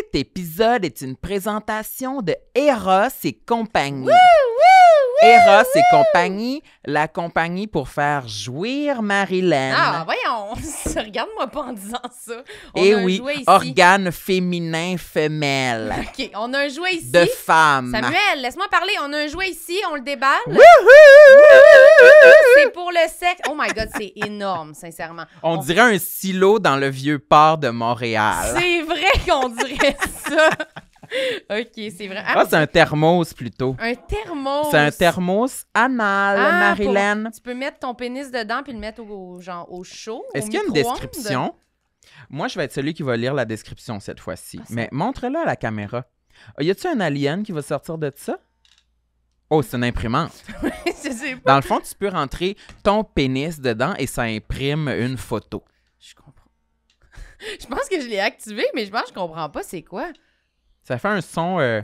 Cet épisode est une présentation de Eros et compagnie. Eros et compagnie, la compagnie pour faire jouir Marilyn. Ah, voyons, regarde-moi pas en disant ça. On et eh oui, organe féminin femelle. OK, on a un jouet ici. De femme. Samuel, laisse-moi parler. On a un jouet ici, on le déballe. c'est pour le sexe. Oh my God, c'est énorme, sincèrement. On, on, dirait un silo dans le vieux port de Montréal. C'est vrai qu'on dirait ça. OK, c'est vrai. Ah, c'est un thermos plutôt. Un thermos. C'est un thermos anal, ah, Marilyn. Tu peux mettre ton pénis dedans puis le mettre au, genre, au chaud. Est-ce qu'il y a une description? Moi, je vais être celui qui va lire la description cette fois-ci. Ah, mais montre-la à la caméra. Ah, y a-tu un alien qui va sortir de ça? Oh, c'est une imprimante. Dans le fond, tu peux rentrer ton pénis dedans et ça imprime une photo. Je comprends. je pense que je l'ai activé, mais je pense que je comprends pas c'est quoi. Ça fait un son euh,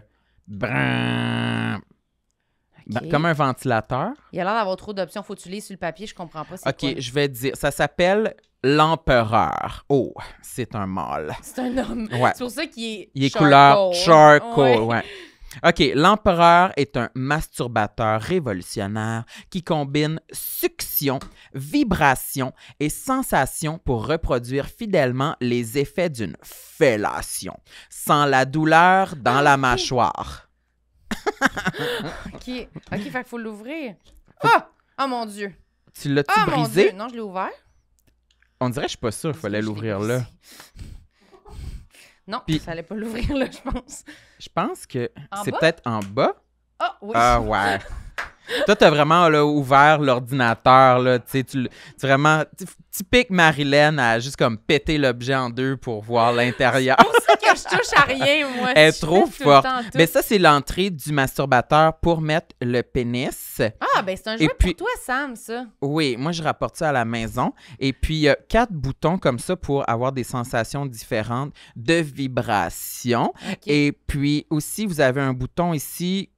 comme un ventilateur. Il y a l'air d'avoir trop d'options. Faut que tu sur le papier, je comprends pas. OK, je vais dire. Ça s'appelle l'empereur. Oh, c'est un mâle. C'est un homme. C'est pour ça qu'il est. Il est couleur charcoal, OK, l'empereur est un masturbateur révolutionnaire qui combine succion, vibration et sensation pour reproduire fidèlement les effets d'une fellation, sans la douleur dans la mâchoire. OK, OK, faut l'ouvrir. Ah! Oh! mon Dieu! Tu l'as-tu ah, brisé? Non, je l'ai ouvert. On dirait que je suis pas sûr, il fallait l'ouvrir là. Non, ça allait pas l'ouvrir, là, je pense. Je pense que c'est peut-être en bas. Ah, Ah, ouais. Toi, t'as vraiment là, ouvert l'ordinateur, là, tu tu vraiment typique Marilyn à juste comme péter l'objet en deux pour voir l'intérieur. pour ça que je touche à rien, moi. Elle est trop forte. Mais ça, c'est l'entrée du masturbateur pour mettre le pénis. Ah, ben c'est un jeu puis, pour toi, Sam, ça. Oui, moi, je rapporte ça à la maison. Et puis, il y a quatre boutons comme ça pour avoir des sensations différentes de vibration. Et puis, aussi, vous avez un bouton ici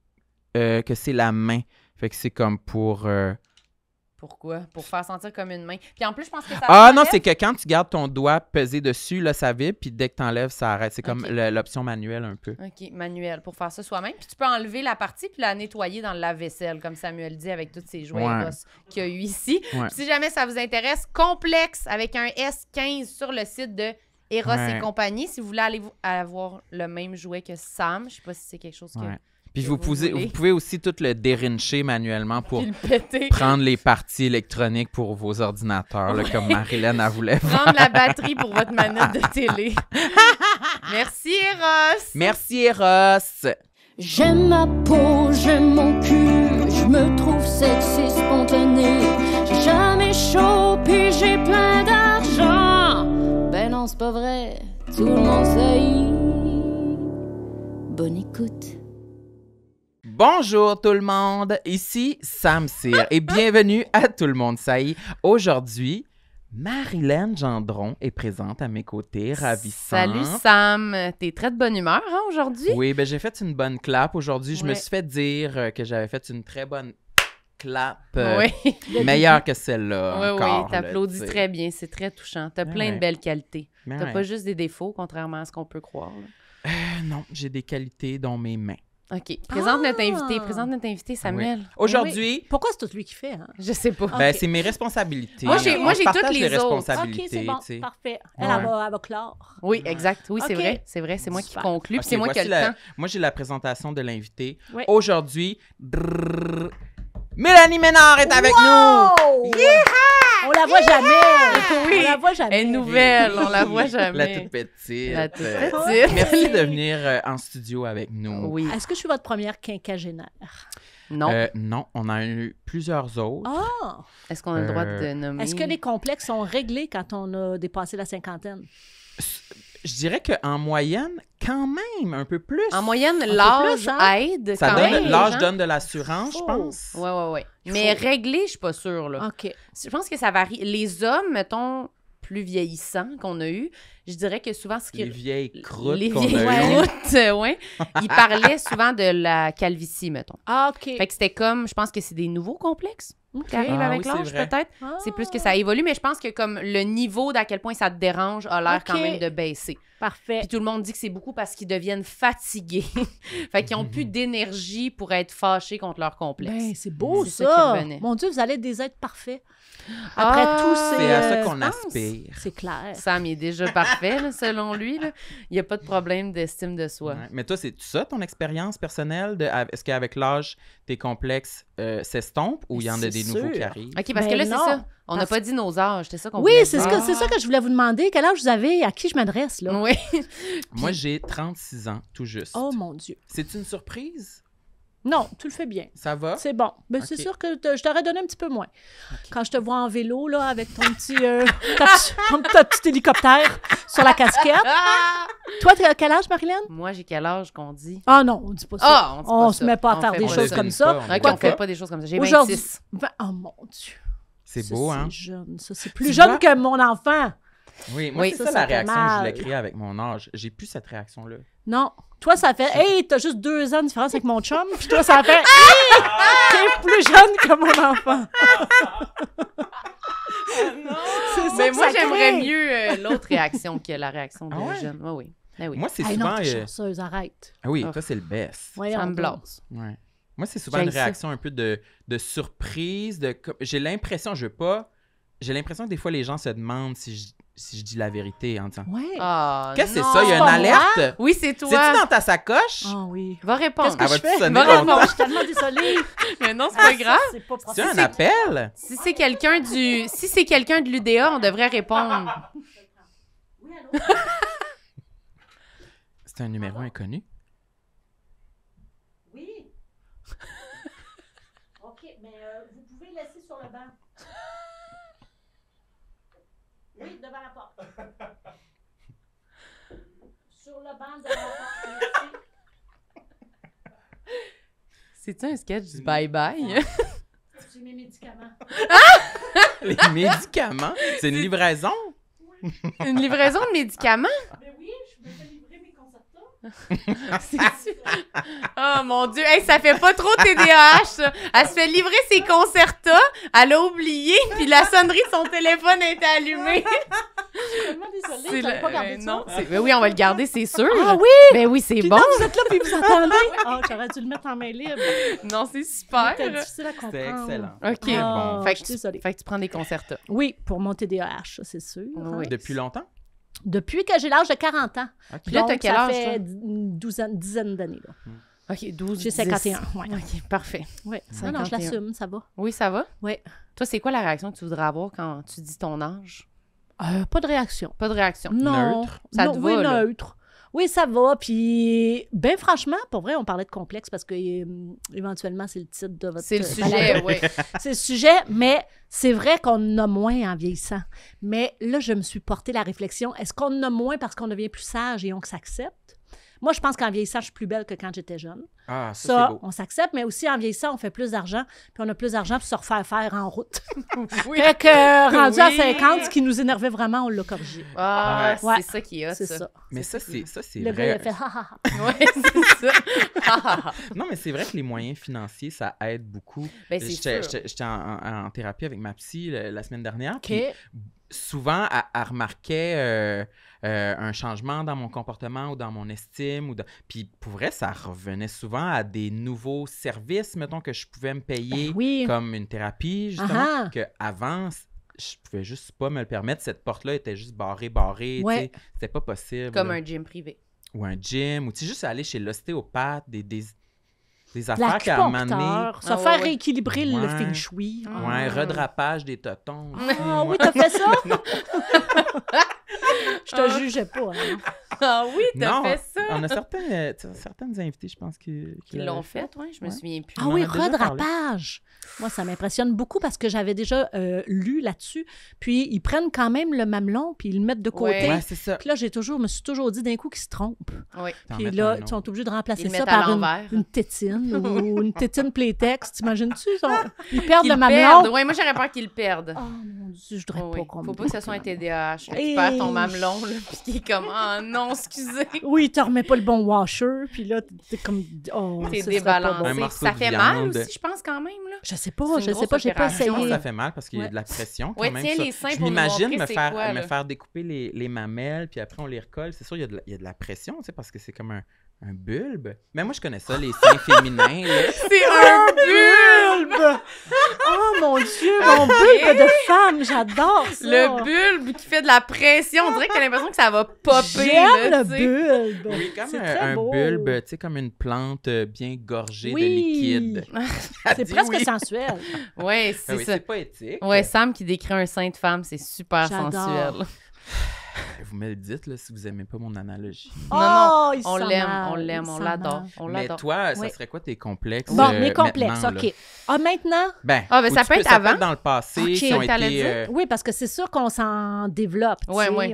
euh, que c'est la main. Fait que c'est comme pour. Euh, Pourquoi? Pour faire sentir comme une main. Puis en plus, je pense que ça. Ah non, c'est que quand tu gardes ton doigt pesé dessus, là, ça vibre, puis dès que tu enlèves, ça arrête. C'est comme l'option manuelle un peu. OK, manuelle, pour faire ça soi-même. Puis tu peux enlever la partie, puis la nettoyer dans le lave-vaisselle, comme Samuel dit, avec tous ces jouets Eros qu'il y a eu ici. Si jamais ça vous intéresse, complexe avec un S15 sur le site de Eros et compagnie. Si vous voulez aller avoir le même jouet que Sam, je sais pas si c'est quelque chose que. Puis vous, pouvez, vous, pouvez aussi tout le dérincher manuellement pour prendre les parties électroniques pour vos ordinateurs, comme Marilyn a voulu. Prendre la batterie pour votre manette de télé. Merci, Eros. Merci, Eros. J'aime ma peau, j'aime mon cul, je me trouve sexy, spontané. J'ai jamais chaud, puis j'ai plein d'argent. Ben non, c'est pas vrai, tout le monde sait. Bonne écoute. Bonjour tout le monde, ici Sam Cyr et bienvenue à Tout le monde est, Aujourd'hui, Marilyn Gendron est présente à mes côtés, ravissante. Salut Sam, t'es très de bonne humeur hein, aujourd'hui? Oui, ben j'ai fait une bonne clap aujourd'hui. Je me suis fait dire euh, que j'avais fait une très bonne clap euh, oui. meilleure que celle-là. Oui, oui, t'applaudis très bien, c'est très touchant. T'as plein de belles qualités. T'as pas juste des défauts, contrairement à ce qu'on peut croire. Euh, non, j'ai des qualités dans mes mains. OK. Présente notre invité. Ah! Présente notre invité, Samuel. Ben Aujourd'hui. Ben Pourquoi c'est tout lui qui fait? Hein? Je sais pas. Ben, c'est mes responsabilités. Moi, j'ai, moi, j'ai toutes les, responsabilités. OK, c'est bon. Parfait. Elle, va, elle, va, clore. Oui, exact. Oui, c'est vrai. C'est vrai. C'est moi qui conclue. c'est moi qui le temps. Moi, j'ai la présentation de l'invité. Aujourd'hui, Mélanie Ménard est avec wow! nous. Yeah! On la voit jamais. Oui. On la voit jamais. Elle est nouvelle, on la voit jamais. La toute euh, petite. Merci de venir euh, en studio avec nous. Oui. Est-ce que je suis votre première quinquagénaire? Non. Euh, non, on a eu plusieurs autres. Ah! Est-ce qu'on a le droit de nommer? Est-ce que les complexes sont réglés quand on a dépassé la cinquantaine? je dirais qu'en moyenne, quand même, un peu plus. En moyenne, l'âge hein. aide. donne, l'âge hein. donne de l'assurance, je pense. Oui, oui, oui. Mais réglé, je suis pas sûre. Là. OK. Je pense que ça varie. Les hommes, mettons, plus vieillissants qu'on a eu, je dirais que souvent ce qui les vieilles croûtes les vieilles croûtes, oui. ils parlaient souvent de la calvitie mettons. Ah, OK. Fait que c'était comme je pense que c'est des nouveaux complexes. Mmh, ah avec l'âge, peut-être. Ah. C'est plus que ça évolue, mais je pense que comme le niveau d'à quel point ça te dérange a l'air quand même de baisser. Parfait. Puis tout le monde dit que c'est beaucoup parce qu'ils deviennent fatigués. fait qu'ils n'ont plus mhm. d'énergie pour être fâchés contre leur complexe. Ben, c'est beau ça. Mon Dieu, vous allez être des êtres parfaits. Après ah! tout, c'est. à ça qu'on aspire. C'est clair. Sam est déjà parfait, selon lui. Il n'y a pas de problème d'estime de soi. Mais toi, c'est ça ton expérience personnelle? Est-ce qu'avec l'âge, tes complexes euh, s'estompent ou il y en a des nouveaux qui arrivent? OK, parce que ben là, c'est ça. On n'a pas dit nos âges, c'est ça qu'on Oui, c'est ça que, je voulais vous demander. Quel âge vous avez? À qui je m'adresse, là? Oui. Moi, j'ai 36 ans, tout juste. Oh mon Dieu. C'est une surprise? Non, tu le fais bien. Ça va? C'est bon. Mais ben, c'est sûr que je t'aurais donné un petit peu moins. Quand je te vois en vélo, là, avec ton petit, euh, ton, hélicoptère sur la casquette. Toi, tu as quel âge, Marilyn? Moi, j'ai quel âge qu'on dit? Ah non, on ne dit pas ça. Ah, on ne se met pas à faire des choses comme ça. on, ne fait pas des choses comme ça. J'ai 26. Ben, oh mon Dieu. C'est beau, hein? C'est jeune, C'est plus jeune que mon enfant. Oui, moi, c'est ça, la réaction que je voulais créer avec mon âge. J'ai plus cette réaction-là. Non. Toi, ça fait Hey, t'as juste deux ans de différence avec mon chum. Puis toi, ça fait Hey, t'es plus jeune que mon enfant. Ah, non. Mais moi, j'aimerais mieux euh, l'autre réaction que la réaction de Ah jeune. Ah oui, oui. Ah oui. Moi, c'est Hey, souvent. Euh, chanceuse, arrête. Ah oui, oh. toi, c'est le best. Ça me blase. Moi, c'est souvent une réaction un peu de, de surprise. De... J'ai l'impression, je veux pas. J'ai l'impression que des fois, les gens se demandent si je si je dis la vérité hein, en disant Ouais. Ah, Qu'est-ce que c'est ça? Il y a une alerte? Oui, c'est toi. C'est-tu dans ta sacoche? Ah oui. Va répondre. Qu'est-ce que ah, je fais? Va répondre. Je suis tellement désolée. Mais non, c'est pas grave. C'est un appel? Si c'est quelqu'un du. Si c'est quelqu'un de l'UDA, on devrait répondre. Oui, allô? c'est un numéro inconnu? Oui. devant la porte. Sur le banc de la porte. C'est-tu un sketch du bye-bye? J'ai mes médicaments. Ah! Les médicaments? C'est une livraison? Une livraison de médicaments? Mais oui, je me fais oh mon Dieu, ça fait pas trop TDAH, ça. Elle se fait livrer ses concertas, elle a oublié, puis la sonnerie de son téléphone était allumée. Je suis non, mais ben oui, on va le garder, c'est sûr. Ah oui! Ben oui, c'est bon. vous êtes là, puis vous Ah, dû le mettre en main libre. Non, c'est super. C'était excellent. OK. Ah, bon. fait, que tu, tu prends des concertas. Oui, pour mon TDAH, c'est sûr. Depuis longtemps? Depuis que j'ai l'âge de 40 ans. là, quel âge? Ça fait une dizaine d'années. Là. Hmm. OK, 12. J'ai 51. Ouais. OK, parfait. Oui. Hmm. Non, non, je l'assume, ça va. Oui, ça va? Oui. Toi, c'est quoi la réaction que tu voudrais avoir quand tu dis ton âge? Euh, pas de réaction. Pas de réaction. Non. Neutre. Ça non, neutre. Oui, ça va. Puis, ben franchement, pour vrai, on parlait de complexe parce que euh, éventuellement, c'est le titre de votre. C'est le sujet, oui. c'est le sujet, mais c'est vrai qu'on en a moins en vieillissant. Mais là, je me suis portée la réflexion est-ce qu'on en a moins parce qu'on devient plus sage et on s'accepte moi, je pense qu'en vieillissant, je suis plus belle que quand j'étais jeune. Ah, ça, ça on s'accepte, mais aussi en vieillissant, on fait plus d'argent, puis on a plus d'argent pour se refaire faire en route. oui. fait que euh, rendu à 50, ce qui nous énervait vraiment, on l'a corrigé. Ah, c'est ça qui a ça. ça. Mais ça, c'est vrai. Le gars, il fait c'est ça. non, mais c'est vrai que les moyens financiers, ça aide beaucoup. Ben, j'étais en, en, en, thérapie avec ma psy la, semaine dernière. Puis souvent, elle, elle remarquait. Euh, euh, un changement dans mon comportement ou dans mon estime. Ou Puis pour vrai, ça revenait souvent à des nouveaux services, mettons, que je pouvais me ben payer, comme une thérapie, justement, ah ah. que avant, je pouvais juste pas me le permettre. Cette porte-là était juste barrée, barrée. C'était pas possible. Comme un gym privé. Ou un gym, ou tu sais, juste aller chez l'ostéopathe, des, des, des affaires qui à donné... Ça ah faire rééquilibrer le feng shui. ou un redrapage des totons. Ah oui, t'as fait ça? Je te ah. jugeais pas. Hein. Ah oui, t'as fait ça! On a euh, certaines, certaines invitées, je pense, que, qui l'ont fait, je me souviens plus. Ah oui, redrapage! Moi, ça m'impressionne beaucoup parce que j'avais déjà euh, lu là-dessus. Puis ils prennent quand même le mamelon, puis ils le mettent de côté. Ouais, c'est ça. Puis là, j'ai toujours, me suis toujours dit d'un coup qu'ils se trompent. Oui. Puis là, ils sont obligés de remplacer ça par une, une, tétine ou une tétine Playtex. T'imagines-tu? Ils, perdent le mamelon. Oui, moi, j'aurais peur qu'ils le perdent. Oh mon Dieu, je voudrais qu'on Faut pas que ce soit un TDAH. Tu perds ton mamelon, puis qui est comme, oh, non, excusez. Oui, t'en remets pas le bon washer, puis là, t'es comme. Oh, t'es débalancé. Ça fait mal aussi, je pense, quand même. Là. Je sais pas, je sais pas, j'ai pas essayé. Ça fait mal parce qu'il y a de la pression. Quand même, je m'imagine me, faire, me faire découper les, les, mamelles, puis après, on les recolle. C'est sûr, il y, a de il y a de la pression, parce que c'est comme un, un bulbe? Mais moi, je connais ça, les seins féminins. C'est un bulbe! oh mon Dieu, mon bulbe de femme, j'adore ça! Le bulbe qui fait de la pression. On dirait que t'as l'impression que ça va popper. J'aime le bulbe! Oui, comme un, bulbe, tu sais, comme une plante euh, bien gorgée de liquide. c'est presque sensuel. Ouais, ah c'est ça. oui, ça. C'est poétique. Ouais, Sam qui décrit un sein de femme, c'est super sensuel. Vous me le dites là, si vous n'aimez pas mon analogie. non, non, oh, on l'aime, on l'aime, on l'adore. Mais toi, ça serait quoi tes complexes? Bon, euh, mes complexes, OK. Ah, maintenant? Ben, ah, ben ça peut être avant. dans le passé, okay. qui ont euh, Oui, parce que c'est sûr qu'on s'en développe. Oui, oui.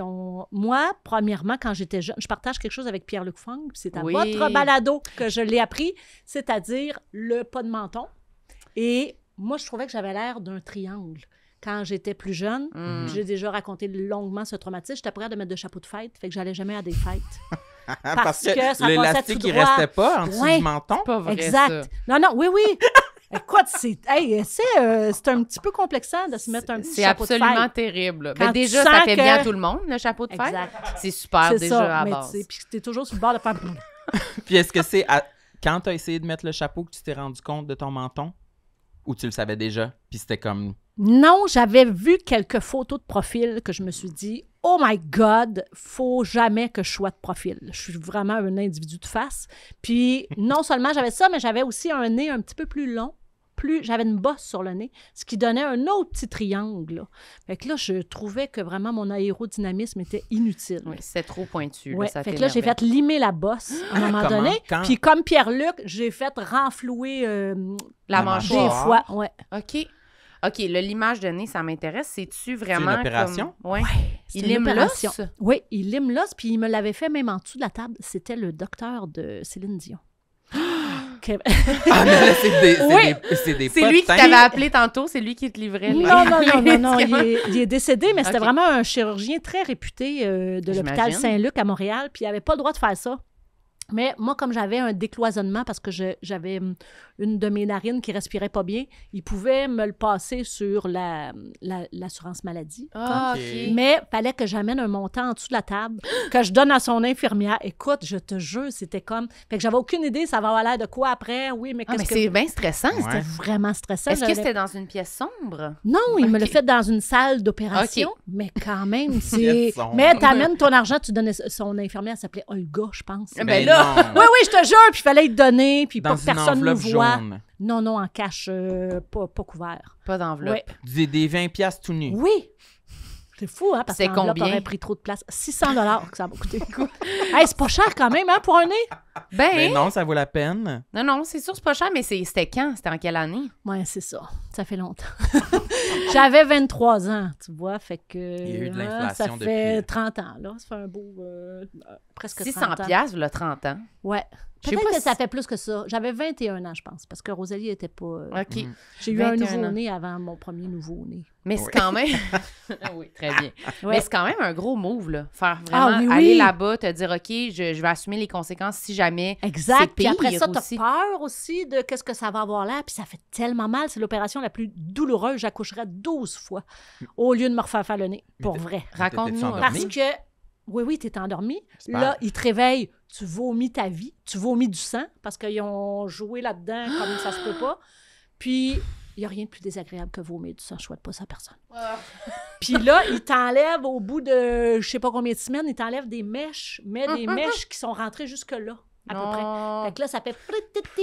Moi, premièrement, quand j'étais jeune, je partage quelque chose avec Pierre-Luc Fong, c'est à votre balado que je l'ai appris, c'est-à-dire le pas de menton. Et moi, je trouvais que j'avais l'air d'un triangle quand j'étais plus jeune. Mm. J'ai déjà raconté longuement ce traumatisme. J'étais prête de mettre de chapeau de fête, fait que j'allais jamais à des fêtes. Parce, que, que l'élastique, il restait pas en dessous du menton. exact. Non, non, oui, oui. Écoute, c'est hey, euh, c'est un petit peu complexant de se mettre un petit chapeau de fête. C'est absolument terrible. mais ben, déjà, ça fait bien à tout le monde, le chapeau de fête. C'est super déjà ça, à Puis toujours sur le bord de faire... puis est-ce que c'est Quand tu as essayé de mettre le chapeau que tu t'es rendu compte de ton menton? ou tu le savais déjà? Puis c'était comme. Non, j'avais vu quelques photos de profil que je me suis dit, oh my God, faut jamais que je sois de profil. Je suis vraiment un individu de face. Puis non seulement j'avais ça, mais j'avais aussi un nez un petit peu plus long j'avais une bosse sur le nez, ce qui donnait un autre petit triangle. Là. que là, je trouvais que vraiment mon aérodynamisme était inutile. Oui, c'est trop pointu. fait là, j'ai fait limer la bosse à un ah, moment donné. Puis comme Pierre-Luc, j'ai fait renflouer euh, la, Des fois, ouais. OK. OK, le limage de nez, ça m'intéresse. C'est-tu vraiment. C'est une opération? Ouais, il lime l'os. Oui, il lime l'os, puis il me l'avait fait même en dessous de la table. C'était le docteur de Céline Dion c'est lui qui t'avait appelé tantôt, c'est lui qui te livrait. Non, non, non, non, il est, décédé, mais c'était vraiment un chirurgien très réputé euh, de l'hôpital Saint-Luc à Montréal, puis il n'avait pas le droit de faire ça. Mais moi, comme j'avais un décloisonnement parce que j'avais hum, une de mes narines qui respirait pas bien, il pouvait me le passer sur l'assurance la, l'assurance maladie. Ah, hein? Mais fallait que j'amène un montant en dessous de la table que je donne à son infirmière. Écoute, je te jure, c'était comme. Fait que j'avais aucune idée, ça va avoir l'air de quoi après. Oui, mais quand' ce ah, C'est bien stressant. C'était vraiment stressant. Est-ce que c'était dans une pièce sombre? Non, il me l'a fait dans une salle d'opération. Mais quand même, c'est. mais t'amènes ton argent, tu donnes son infirmière, elle s'appelait Olga, je pense. Ah, ben là, oui, oui, je te jure. Puis il fallait être donner, puis pour que personne ne le voit. Non, non, en cash, euh, pas, couvert. Pas d'enveloppe. Des, 20 piastres tout nus. Oui. C'est fou, hein, parce que C'est pris trop de place. 600 que ça m'a coûté. Hey, c'est pas cher quand même, hein, pour un nez? Ben, non, ça vaut la peine. non, non, c'est sûr, c'est pas cher, mais c'était quand? C'était en quelle année? Ouais, c'est ça ça fait longtemps. J'avais 23 ans, tu vois, fait que... Il y a eu de hein, l'inflation Ça fait 30 euh. ans, là. Ça fait un beau... Euh, presque 600 30 ans. piastres, 30 ans. Ouais. Peut-être que ça fait plus que ça. J'avais 21 ans, je pense, parce que Rosalie n'était pas... Euh, OK. Mm. J'ai eu un nouveau-né avant mon premier nouveau-né. Mais c'est quand même... oui, très bien. Mais c'est quand même un gros move, là. Faire ah vraiment aller là-bas, te dire, OK, je, vais assumer les conséquences si jamais Exact. puis après ça, t'as peur aussi de qu'est-ce que ça va avoir là. Puis ça fait tellement mal. C'est l'opération la plus douloureuse, j'accoucherais 12 fois au lieu de me refaire faire le nez. Pour vrai. Raconte-nous. Parce que, oui, oui, tu es endormi. Là, il te réveillent. Tu vomis ta vie. Tu vomis du sang parce qu'ils ont joué là-dedans comme ça se peut pas. Puis, il n'y a rien de plus désagréable que vomir du sang. Je ne souhaite pas ça à personne. Ah. Puis là, ils t'enlèvent au bout de je sais pas combien de semaines, ils t'enlèvent des mèches, mais des mèches qui sont rentrées jusque-là, à peu près. Fait que là, ça fait.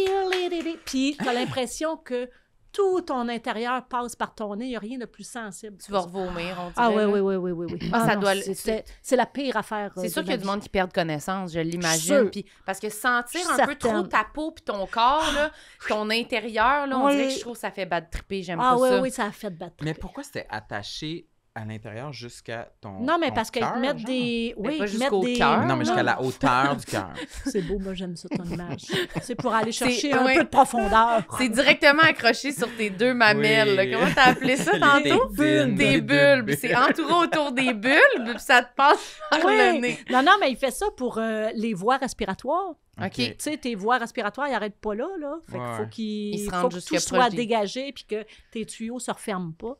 Puis tu l'impression que tout ton intérieur passe par ton nez. Il n'y a rien de plus sensible. Tu vas vomir, on ah dirait. Ah oui, oui, oui, oui, ah, ça ah doit... C'est la pire affaire. Euh, c'est sûr qu'il y a du monde qui perd connaissance, je l'imagine. Parce que sentir un peu trop ta peau puis ton corps, là, ton intérieur, là, on dirait que je trouve que ça fait bad tripper. J'aime pas ça. Ah oui, oui, ça a fait bad tripper. Mais pourquoi c'était attaché à l'intérieur jusqu'à ton. Non, mais parce qu'ils mettent des. Oui, ils mettent des. Cœur, non, mais jusqu'à la hauteur du cœur. C'est beau, moi, j'aime ça, ton image. C'est pour aller chercher un peu de profondeur. C'est directement accroché sur tes deux mamelles. Comment t'as appelé ça tantôt? Bulbes. Des bulbes. C'est entouré autour des bulbes, puis ça te passe par le nez. Non, non, mais il fait ça pour euh, les voies respiratoires. OK. Tu sais, tes voies respiratoires, elles n'arrêtent pas là, là. Fait qu'il faut, qu'il faut que tout soit dégagé, puis que tes tuyaux ne se referment pas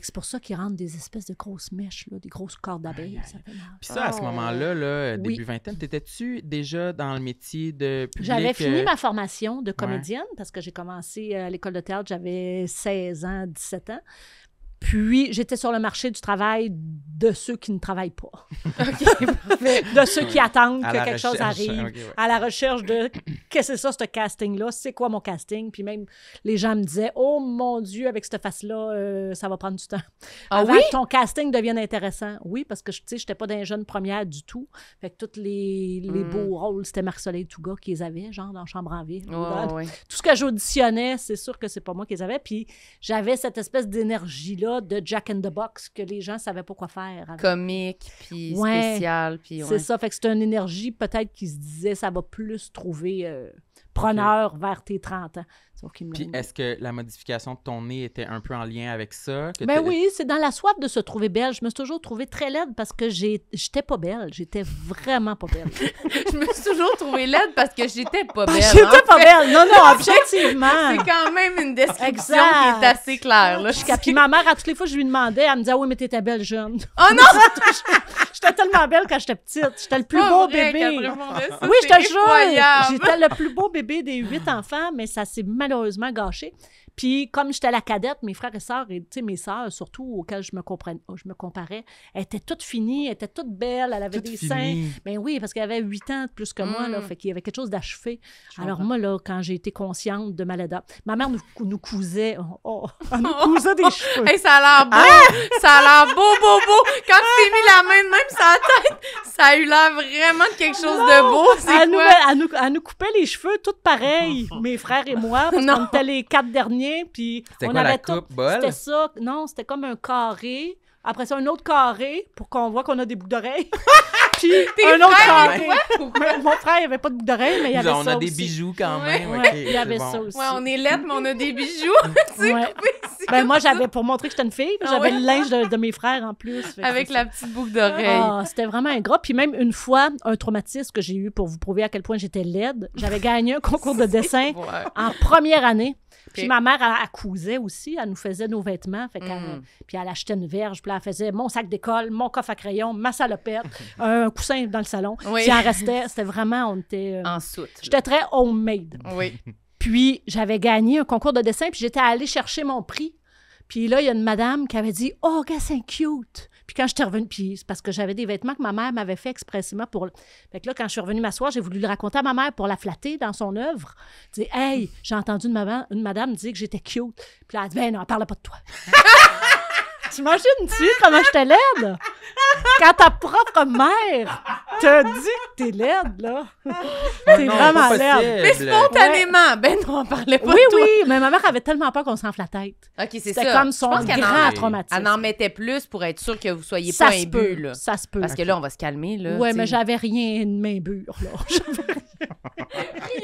c'est pour ça qu'ils rentrent des espèces de grosses mèches, des grosses cordes d'abeilles. Puis ça, à ce ah, moment-là, là, début vingtaine, t'étais-tu déjà dans le métier de public? J'avais fini euh, ma formation de comédienne parce que j'ai commencé euh, à l'école de théâtre, j'avais 16 ans, 17 ans. Puis, j'étais sur le marché du travail de ceux qui ne travaillent pas. de ceux qui attendent que quelque chose arrive. À la recherche de qu'est-ce que c'est ça, ce casting-là? C'est quoi mon casting? Puis même, les gens me disaient, oh mon Dieu, avec cette face-là, euh, ça va prendre du temps. Ah, oui? ton casting devient intéressant. Oui, parce que, tu sais, j'étais pas d'un jeune première du tout. Fait que tous les, hmm. beaux rôles, c'était tout Touga qui les avaient genre, dans Chambre en Ville. Tout ce que j'auditionnais, c'est sûr que c'est pas moi qui les avais. Puis, j'avais cette espèce d'énergie-là de Jack in the Box que les gens savaient pas quoi faire. Comique, puis spécial. Puis C'est ça. Fait que c'est une énergie peut-être qui se disait ça va plus trouver euh, preneur vers tes 30 ans. Puis est-ce que la modification de ton nez était un peu en lien avec ça? ben oui, c'est dans la soif de se trouver belle. Je me suis toujours trouvée très laide parce que j'étais pas belle. J'étais vraiment pas belle. je me suis toujours trouvée laide parce que j'étais pas ben, belle. j'étais pas belle. Non, non, objectivement. c'est quand même une description qui est assez claire. Là. Puis ma mère, à toutes les fois, je lui demandais, elle me disait, ah oui, mais t'étais belle jeune. Oh non! j'étais tellement belle quand j'étais petite. J'étais le plus oh, beau bébé. oui, je te jure. J'étais le plus beau bébé des huit enfants, mais ça s'est mal heureusement gâché. Puis comme j'étais la cadette, mes frères et sœurs, et mes sœurs surtout, auxquelles je me, je me comparais, elles étaient toutes finies, elles étaient toutes belles, elles avaient des seins. Mais ben oui, parce qu'elles avait huit ans de plus que moi, là, mm. fait qu'il y avait quelque chose d'achevé. Alors moi, là, quand j'ai été consciente de ma ma mère nous, cousait, oh, oh, cousait des cheveux. ça a l'air beau! Ah! Ça a l'air beau, beau, beau! Quand tu t'es mis la main même sur tête, ça a eu l'air vraiment de quelque oh chose de beau. C'est Nous, elle, nous, elle nous coupait les cheveux toutes pareilles, mes frères et moi, parce les quatre derniers puis on avait tout... C'était ça, non, c'était comme un carré. Après ça, un autre carré pour qu'on voit qu'on a des boucles d'oreilles. puis un autre carré. Mon frère, il avait pas de boucles d'oreilles, mais il y avait ça aussi. On a des bijoux quand même. il y avait ça aussi. on est laide, mais on a des bijoux. Ben, moi, j'avais, pour montrer que j'étais une fille, ah j'avais le linge de, mes frères en plus. Avec la petite boucle d'oreille. Ah, c'était vraiment un gros. Puis même une fois, un traumatisme que j'ai eu pour vous prouver à quel point j'étais laide, j'avais gagné un concours de dessin en première année. Puis ma mère, elle, cousait aussi, elle nous faisait nos vêtements. Mm. Puis elle achetait une verge, puis elle faisait mon sac d'école, mon coffre à crayon, ma salopette, un coussin dans le salon. Puis restait, c'était vraiment, on était... Euh, en soute. J'étais très homemade. Oui. Puis j'avais gagné un concours de dessin, puis j'étais allée chercher mon prix. Puis là, il y a une madame qui avait dit « Oh, gars, c'est cute! » Puis quand je suis revenue, c'est parce que j'avais des vêtements que ma mère m'avait fait expressément pour. Fait que là, quand je suis revenue m'asseoir, j'ai voulu le raconter à ma mère pour la flatter dans son œuvre. Tu hey, j'ai entendu une, maman, une madame dire que j'étais cute. Puis là, elle dit, ben non, elle parle pas de toi. Tu imagines tu comment je laide? Quand ta propre mère te dit que t'es laide, là. Ah t'es vraiment laide. Mais spontanément. Ben non, on parlait pas Oui, de toi. oui, mais ma mère avait tellement peur qu'on s'enfle la tête. OK, c'est ça. comme son grand traumatisme. Elle en mettait plus pour être sûre que vous soyez pas imbue là. Ça se peut. Parce que là, on va se calmer, là. Oui, mais j'avais rien de m'imbure, là. J'avais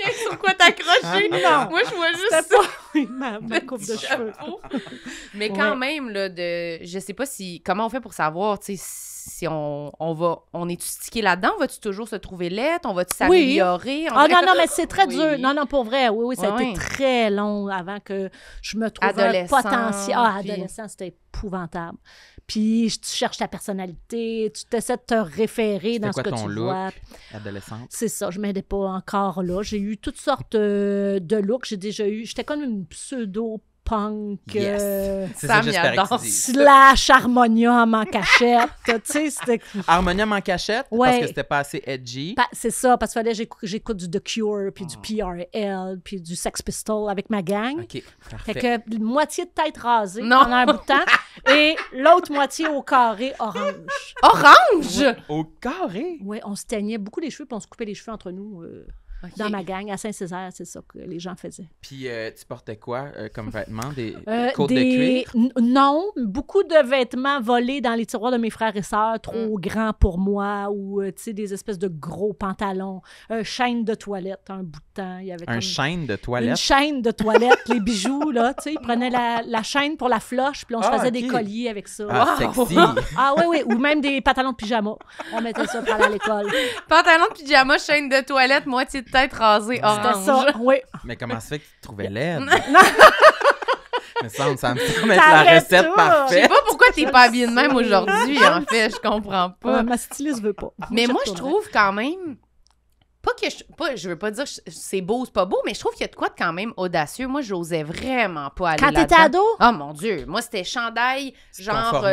rien. sur quoi t'accrocher. Ah non. Moi, je vois juste ça. ma, coupe de cheveux. mais quand même, là, je sais pas si. Comment on fait pour savoir, si on, va. On est-tu stické là-dedans? vas va-tu toujours se trouver laide? On va-tu s'améliorer? Ah non, non, mais c'est très dur. Non, non, pour vrai. Oui, oui, ça a été très long avant que je me trouve un potentiel. Ah, adolescent, c'était épouvantable. Puis tu cherches ta personnalité, tu essaies de te référer dans ce que tu look, vois. C'est ça, je m'étais pas encore là. J'ai eu toutes sortes euh, de looks. J'ai déjà eu... J'étais comme une pseudo punk, yes. Euh, slash harmonium en cachette. tu sais, Harmonium en cachette parce que c'était pas assez edgy. c'est ça, parce qu'il fallait que j'écoute du The Cure, puis du oh. PRL, puis du Sex Pistol avec ma gang. OK, Fait que moitié de tête rasée en pendant un bout de temps et l'autre moitié au carré orange. orange? Au carré? Oui, on se teignait beaucoup les cheveux, puis on se coupait les cheveux entre nous. Euh, dans ma gang, à Saint-Césaire, c'est ça que les gens faisaient. Puis euh, tu portais quoi euh, comme vêtements? Des euh, côtes de cuir? non, beaucoup de vêtements volés dans les tiroirs de mes frères et sœurs, trop mm. grands pour moi, ou des espèces de gros pantalons, chaîne de toilette, un bout de temps. Il y avait un chaîne de toilette? Une chaîne de toilette, les bijoux, là, tu sais, ils prenaient la, la, chaîne pour la floche, puis on se ah, faisait des colliers avec ça. Ah, sexy! Ah, ah oui, oui, ou même des pantalons de pyjama. On mettait ça pour aller à l'école. pantalons de pyjama, chaîne de toilette, moitié de Peut-être rasé orange. Ça, oui. Mais comment ça fait que tu trouvais laide? non! Mais ça, ça me semble être la recette parfaite. Je sais pas pourquoi t'es pas habillée de même aujourd'hui, en fait. Je comprends pas. ma styliste veut pas. Mais moi, je trouve quand même... Pas que je, pas, je veux pas dire c'est beau, c'est pas beau, mais je trouve qu'il y a de quoi de quand même audacieux. Moi, j'osais vraiment pas aller Quand t'étais ado? Oh mon Dieu! Moi, c'était chandail, genre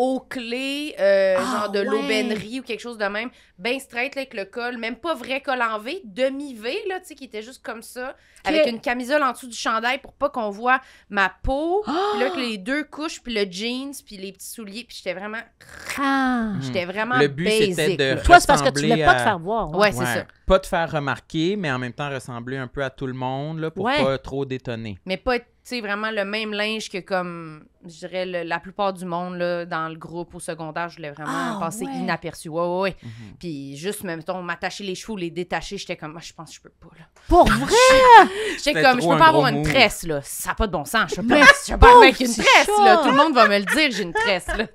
aux clé, euh, ah, genre de ouais. l'aubainerie ou quelque chose de même, bien straight avec le col, même pas vrai col en V, demi-V, là, tu sais, qui était juste comme ça, avec une camisole en dessous du chandail pour pas qu'on voit ma peau, ah! puis là, que les deux couches, puis le jeans, puis les petits souliers, puis j'étais vraiment... Ah! J'étais vraiment Le but, c'était de Toi, c'est parce que tu voulais pas te faire voir. Hein. Ouais, c'est ça. Pas te faire remarquer, mais en même temps ressembler un peu à tout le monde, là, pour pas trop détonner. Mais pas être c'est vraiment le même linge que comme, je dirais, la plupart du monde là, dans le groupe au secondaire, je voulais vraiment passé ah, passer inaperçu. Ouais, ouais, mhm. Puis juste, mettons, m'attacher les cheveux, les détacher, j'étais comme, moi, ah, je pense que je peux pas, Pour vrai? j'étais comme, je peux pas avoir une tresse, là. Ça n'a pas de bon sens. Je peux pas, avoir une tresse, là. Tout le monde va me le dire, j'ai une tresse, là.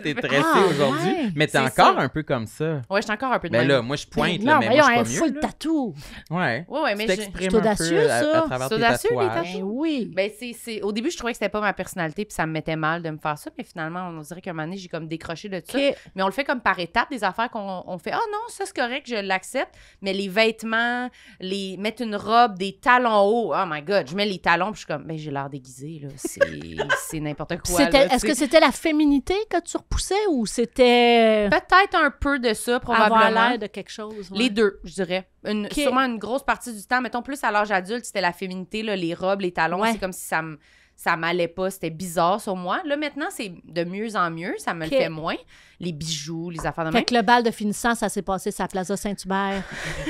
t'es tressée ah, aujourd'hui, mais t'es encore un peu comme ça. Ouais, j'étais encore un peu de Mais là, moi, je pointe, là, mais moi, je suis hein, pas full tatou. Ouais. Ouais, mais je t'exprime un peu à travers tatouages. Ben oui. Ben, c'est, Au début, je trouvais que c'était pas ma personnalité, puis ça me mettait mal de me faire ça. Mais finalement, on dirait qu'à un moment donné, j'ai comme décroché de ça. Mais on le fait comme par étapes, des affaires qu'on fait. Ah oh non, ça c'est correct, je l'accepte. Mais les vêtements, les mettre une robe, des talons hauts. Oh my God, je mets les talons, puis je suis comme, ben, j'ai l'air déguisé, là. C'est, n'importe quoi. est-ce que c'était la féminité que tu repoussais ou c'était. Euh, Peut-être un peu de ça, probablement. Avoir l'air de quelque chose. Les deux, je dirais. Une, Sûrement une grosse partie du temps, mettons plus à l'âge adulte, c'était la féminité, les robes, les talons. C'est comme si ça me ça m'allait pas, c'était bizarre sur moi. Là, maintenant, c'est de mieux en mieux, ça me le fait moins. Les bijoux, les affaires de même. Fait que le bal de finissant, ça s'est passé à Plaza Saint-Hubert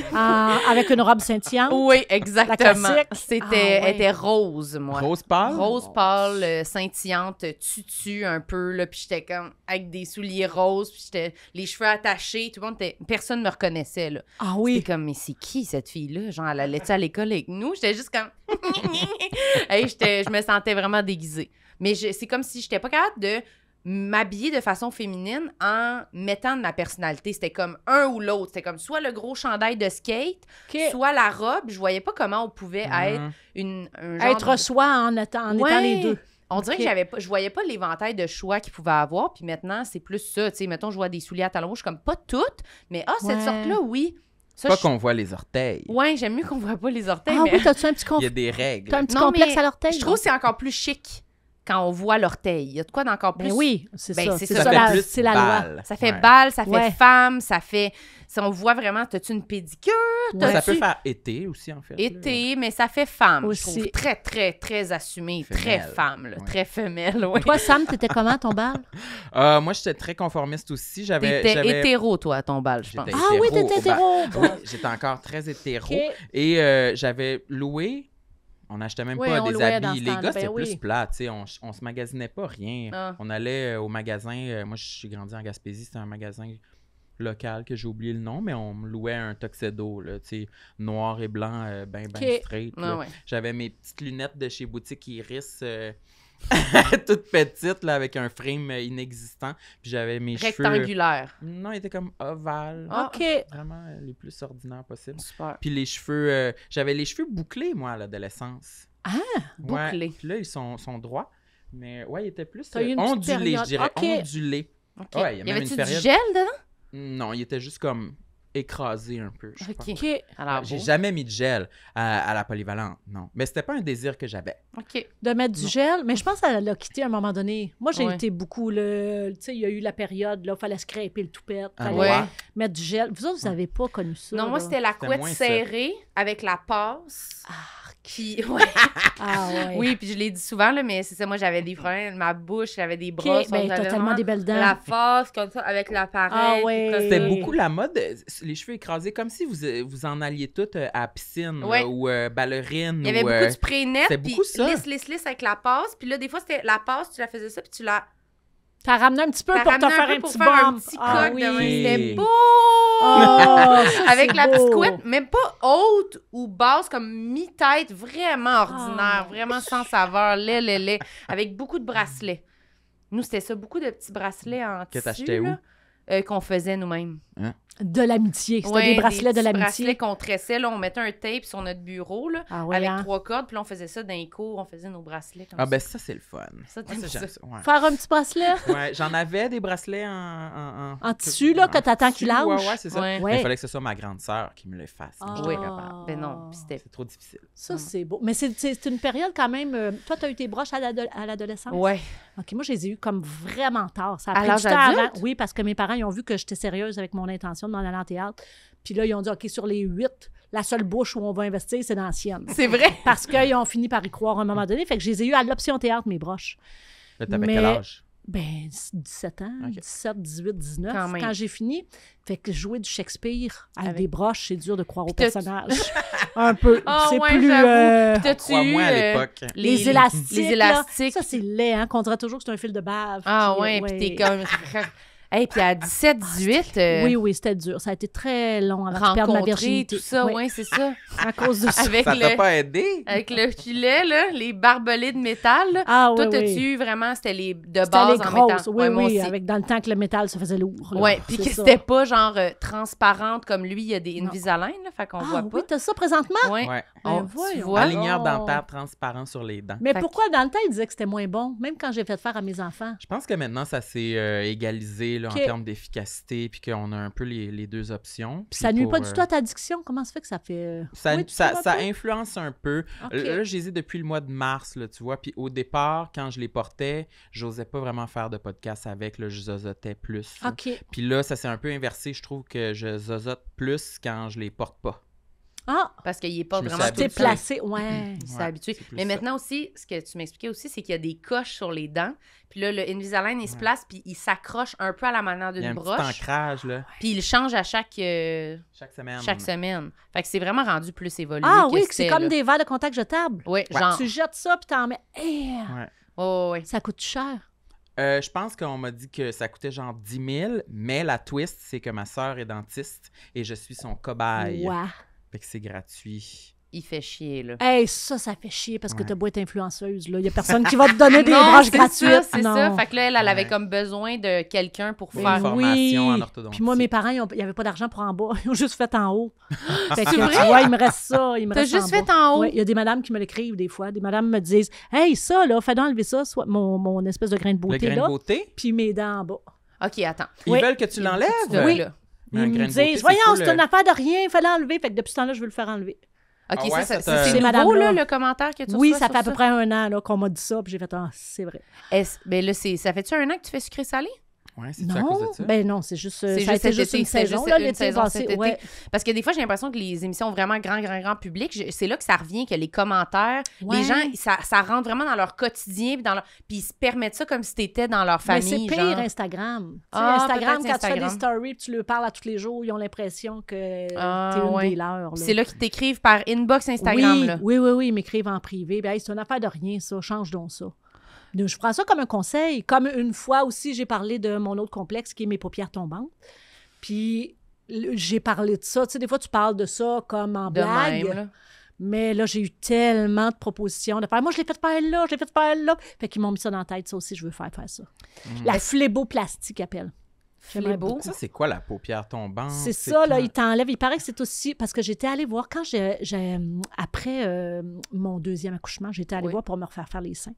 euh, avec une robe saint Oui, exactement. C'était ah, était rose, moi. Rose pâle? Rose pâle, euh, scintillante, tutu un peu, là, puis j'étais comme avec des souliers roses, puis j'étais les cheveux attachés, tout le monde était... Personne me reconnaissait, là. Ah oui? comme, mais c'est qui cette fille-là? Genre, elle allait-tu à l'école avec nous? J'étais juste comme... je me sentais vraiment déguisée. Mais c'est comme si n'étais pas capable de m'habiller de façon féminine en mettant de ma personnalité. C'était comme un ou l'autre. C'était comme soit le gros chandail de skate, soit la robe. Je voyais pas comment on pouvait mm-hmm. être une, un Être soi en, étant, les deux. On dirait que j'avais pas, je voyais pas l'éventail de choix qu'il pouvait avoir. Puis maintenant, c'est plus ça. Tu sais, mettons, je vois des souliers à talons. Je suis comme pas toutes, mais ah, cette sorte-là, oui. C'est pas qu'on voit les orteils. Ouais, j'aime mieux qu'on voit pas les orteils. Ah mais... oui, t'as-tu un petit complexe? un petit complexe à l'orteil. Je trouve que c'est encore plus chic quand on voit l'orteil. Il y a de quoi d'encore ben plus. oui, c'est ben, ça. C'est la loi. Ça fait balle, ça fait femme, ça fait. Si on voit vraiment, t'as-tu une pédicure? Ça peut faire été aussi, en fait. Été, mais ça fait femme. Aussi. Je très, très, très assumé, très femme, très femelle. Toi, Sam, t'étais comment ton bal? Euh, moi, j'étais très conformiste aussi. J'avais, t'étais hétéro, toi, à ton bal, je pense. Ah oui, t'étais hétéro! j'étais encore très hétéro. Et euh, j'avais loué on n'achetait même pas des habits. Les gars, c'était ben plus plat, tu sais. On, on, se magasinait pas rien. Ah. On allait euh, au magasin. Euh, moi, je suis grandi en Gaspésie. C'était un magasin local que j'ai oublié le nom, mais on me louait un tuxedo, tu sais, noir et blanc, euh, ben, ben ah J'avais mes petites lunettes de chez Boutique Iris. toute petite, là, avec un frame inexistant. Puis j'avais mes Rectangulaire. cheveux. Non, il était comme ovale. Ah, OK. Vraiment les plus ordinaires possibles. Super. Puis les cheveux. Euh, j'avais les cheveux bouclés, moi, à l'adolescence. Ah, Bouclés. Puis là, ils sont, sont droits. Mais ouais, ils étaient plus euh, ondulés, je dirais. Ok. Ondulés. OK. il y avait une du gel dedans? Non, il était juste comme écrasé un peu. Ok. Euh, j'ai jamais mis de gel à, la polyvalente, non. Mais c'était pas un désir que j'avais. OK. De mettre du gel, mais je pense qu'elle l'a quitté à un moment donné. Moi, j'ai été beaucoup le. Tu sais, il y a eu la période, là, il fallait scraper le tout ah, fallait ouais. mettre du gel. Vous autres, vous avez pas connu ça. Non, moi, c'était la couette serrée avec la passe. Ah. Ouais. Ah, ah, ouais. Oui, puis je l'ai dit souvent, là, mais c'est ça, moi, j'avais des problèmes. Ma bouche, j'avais des bras. Ben, tellement des belles dents. La face, comme ça, avec l'appareil. Ah, C'était beaucoup la mode, euh, les cheveux écrasés, comme si vous, euh, vous en alliez toutes euh, à piscine ou ou ballerine. Il y avait beaucoup de spray net. Lisse, lisse, lisse avec la passe. Puis là, des fois, c'était la passe, tu la faisais ça, puis tu la T'as ramené un petit peu pour te faire un, petit, peu. un petit ah, oui. C'était beau! Oh, avec la petite couette, même pas haute ou basse, comme mi-tête, vraiment ordinaire, ah. vraiment sans saveur, lait, lait, lait. Avec beaucoup de bracelets. Nous, c'était ça, beaucoup de petits bracelets en que tissu. où? Euh, qu'on faisait nous-mêmes. De l'amitié. C'était des bracelets de l'amitié. bracelets qu'on tressait. Là, on mettait un tape sur notre bureau là, ah avec hein? trois cordes. Puis là, on faisait ça dans les cours. On faisait nos bracelets. Comme ah, ben ça, c'est le fun. Ça, Faire un petit bracelet. ouais, j'en avais des bracelets en. En, tissu, là, quand que t'attends qu'il lâche. Ouais, ouais, c'est ça. il fallait que ce soit ma grande sœur qui me le fasse. Ah, oui. Ben non, c'était. C'est trop difficile. Ça, mm. c'est beau. Mais c'est une période quand même. Euh, toi, t'as eu tes broches à l'adolescence? Oui. OK, moi, je les ai eues comme vraiment tard. Ça a pris du temps Oui, parce que mes parents, ils ont vu que j'étais sérieuse avec mon intention de m'en aller en théâtre. Puis là, ils ont dit, OK, sur les huit, la seule bouche où on va investir, c'est dans C'est vrai. Parce qu'ils ont fini par y croire à un moment donné. Fait que je les ai eu à l'option théâtre, mes broches. mais t'avais quel âge? Ben, 17 ans, 17, 18, 19, quand, j'ai fini. Fait que jouer du Shakespeare avec, des broches, c'est dur de croire au personnage. un peu. Oh, c'est ouais, plus. Euh... -tu moi à euh, l'époque. Les, élastiques. ça, c'est laid, hein, qu'on dirait toujours que c'est un fil de bave. Ah, ouais, euh, puis t'es comme. Et puis à 17, 18. Ah, euh, oui, oui, c'était dur. Ça a été très long avant de perdre ma virginité. tout ça, oui, ouais, c'est ça. à cause de ça. Avec ça t'a pas aidé? Avec le filet, là, les barbelés de métal. Ah Toi, t'as-tu vraiment, c'était les de base en métal? Oui, ouais, oui, avec dans le temps que le métal se faisait lourd. Oui, puis que c'était pas genre euh, transparente comme lui, il y a des Invisalign, là, fait qu'on ah, voit pas. oui, t'as ça présentement? Oui. Ouais. Ben, On, tu vois. Un dentaire transparent sur les dents. Mais pourquoi dans le temps, il disait que c'était moins bon, même quand j'ai fait faire à mes enfants? Je pense que maintenant, ça s'est euh, égalisé en termes d'efficacité, puis qu'on a un peu les, deux options. ça nuit pas du euh, tout à ta addiction? Comment ça fait que ça fait... Euh, ça, influence un peu. Là, je les ai depuis le mois de mars, là, tu vois. Puis au départ, quand je les portais, j'osais pas vraiment faire de podcast avec, le je zozotais plus. Puis là, ça s'est un peu inversé. Je trouve que je zozote plus quand je les porte pas. Ah! Parce qu'il n'est pas vraiment habitué. placé. Ouais, c'est habitué. Mais maintenant aussi, ce que tu m'expliquais aussi, c'est qu'il y a des coches sur les dents. Puis là, le Invisalign, il se place, puis il s'accroche un peu à la manière d'une broche. Un petit ancrage, là. Puis il change à chaque. Euh, chaque semaine. Chaque semaine. Fait que c'est vraiment rendu plus évolué. Ah oui, c'est comme des verres de contact jetables. Oui, ouais. genre. Tu jettes ça, puis t'en mets. Eh! Ça coûte cher. Euh, je pense qu'on m'a dit que ça coûtait genre 10 000, mais la twist, c'est que ma soeur est dentiste et je suis son cobaye. Fait que c'est gratuit. Il fait chier, là. Hey, ça, ça fait chier parce que t'as beau être influenceuse, là. Il n'y a personne qui va te donner des branches gratuites. C'est ça. Fait que là, elle, avait comme besoin de quelqu'un pour faire. Une formation en orthodontie. Puis moi, mes parents, ils avait pas d'argent pour en bas. Ils ont juste fait en haut. Ah, fait vrai? tu il me reste ça. Il me T'as juste fait en haut. Il y a des madames qui me l'écrivent des fois. Des madames me disent Hey, ça, là, fais enlever ça, soit mon, mon espèce de grain de beauté. Le grain de beauté. Puis mes dents en bas. OK, attends. Ils veulent que tu l'enlèves? Oui. Mais ils me disent Voyons, c'est une affaire de rien, il fallait enlever. Fait que depuis ce temps-là, je veux le faire enlever. OK, ah c'est ça, c'est nouveau, là, le commentaire que tu Oui, ça fait à peu près un an qu'on m'a dit ça, puis j'ai fait Ah, c'est vrai. est ben là, ça fait-tu un an que tu fais sucré-salé? Ouais, c'est ça? Ben non, c'est juste, euh, ça juste une saison, Parce que des fois, j'ai l'impression que les émissions ont vraiment grand, grand, grand public, c'est là que ça revient, que les commentaires, les gens, ça, ça, rentre vraiment dans leur quotidien, puis, dans leur, puis ils se permettent ça comme si t'étais dans leur famille. c'est pire Instagram. Ah, Instagram, quand tu fais des stories, tu leur parles à tous les jours, ils ont l'impression que tu ah, t'es une des leurs. C'est là qu'ils t'écrivent par inbox Instagram. Oui, oui, oui, ils m'écrivent en privé. Ben, c'est une affaire de rien, ça, change donc ça. Je prends ça comme un conseil. Comme une fois aussi, j'ai parlé de mon autre complexe qui est mes paupières tombantes. Puis j'ai parlé de ça. Tu sais, des fois, tu parles de ça comme en blague. Mais là, j'ai eu tellement de propositions de faire. Moi, je l'ai fait faire là, je l'ai fait faire là. Fait qu'ils m'ont mis ça dans la tête, ça aussi, je veux faire faire ça. Mm. La fléboplastique, appelle. Ça, c'est quoi la paupière tombante? C'est ça, là, il t'enlève. Il paraît que c'est aussi. Parce que j'étais allée voir, quand j'ai. Après euh, mon deuxième accouchement, j'étais allée voir pour me refaire faire les seins.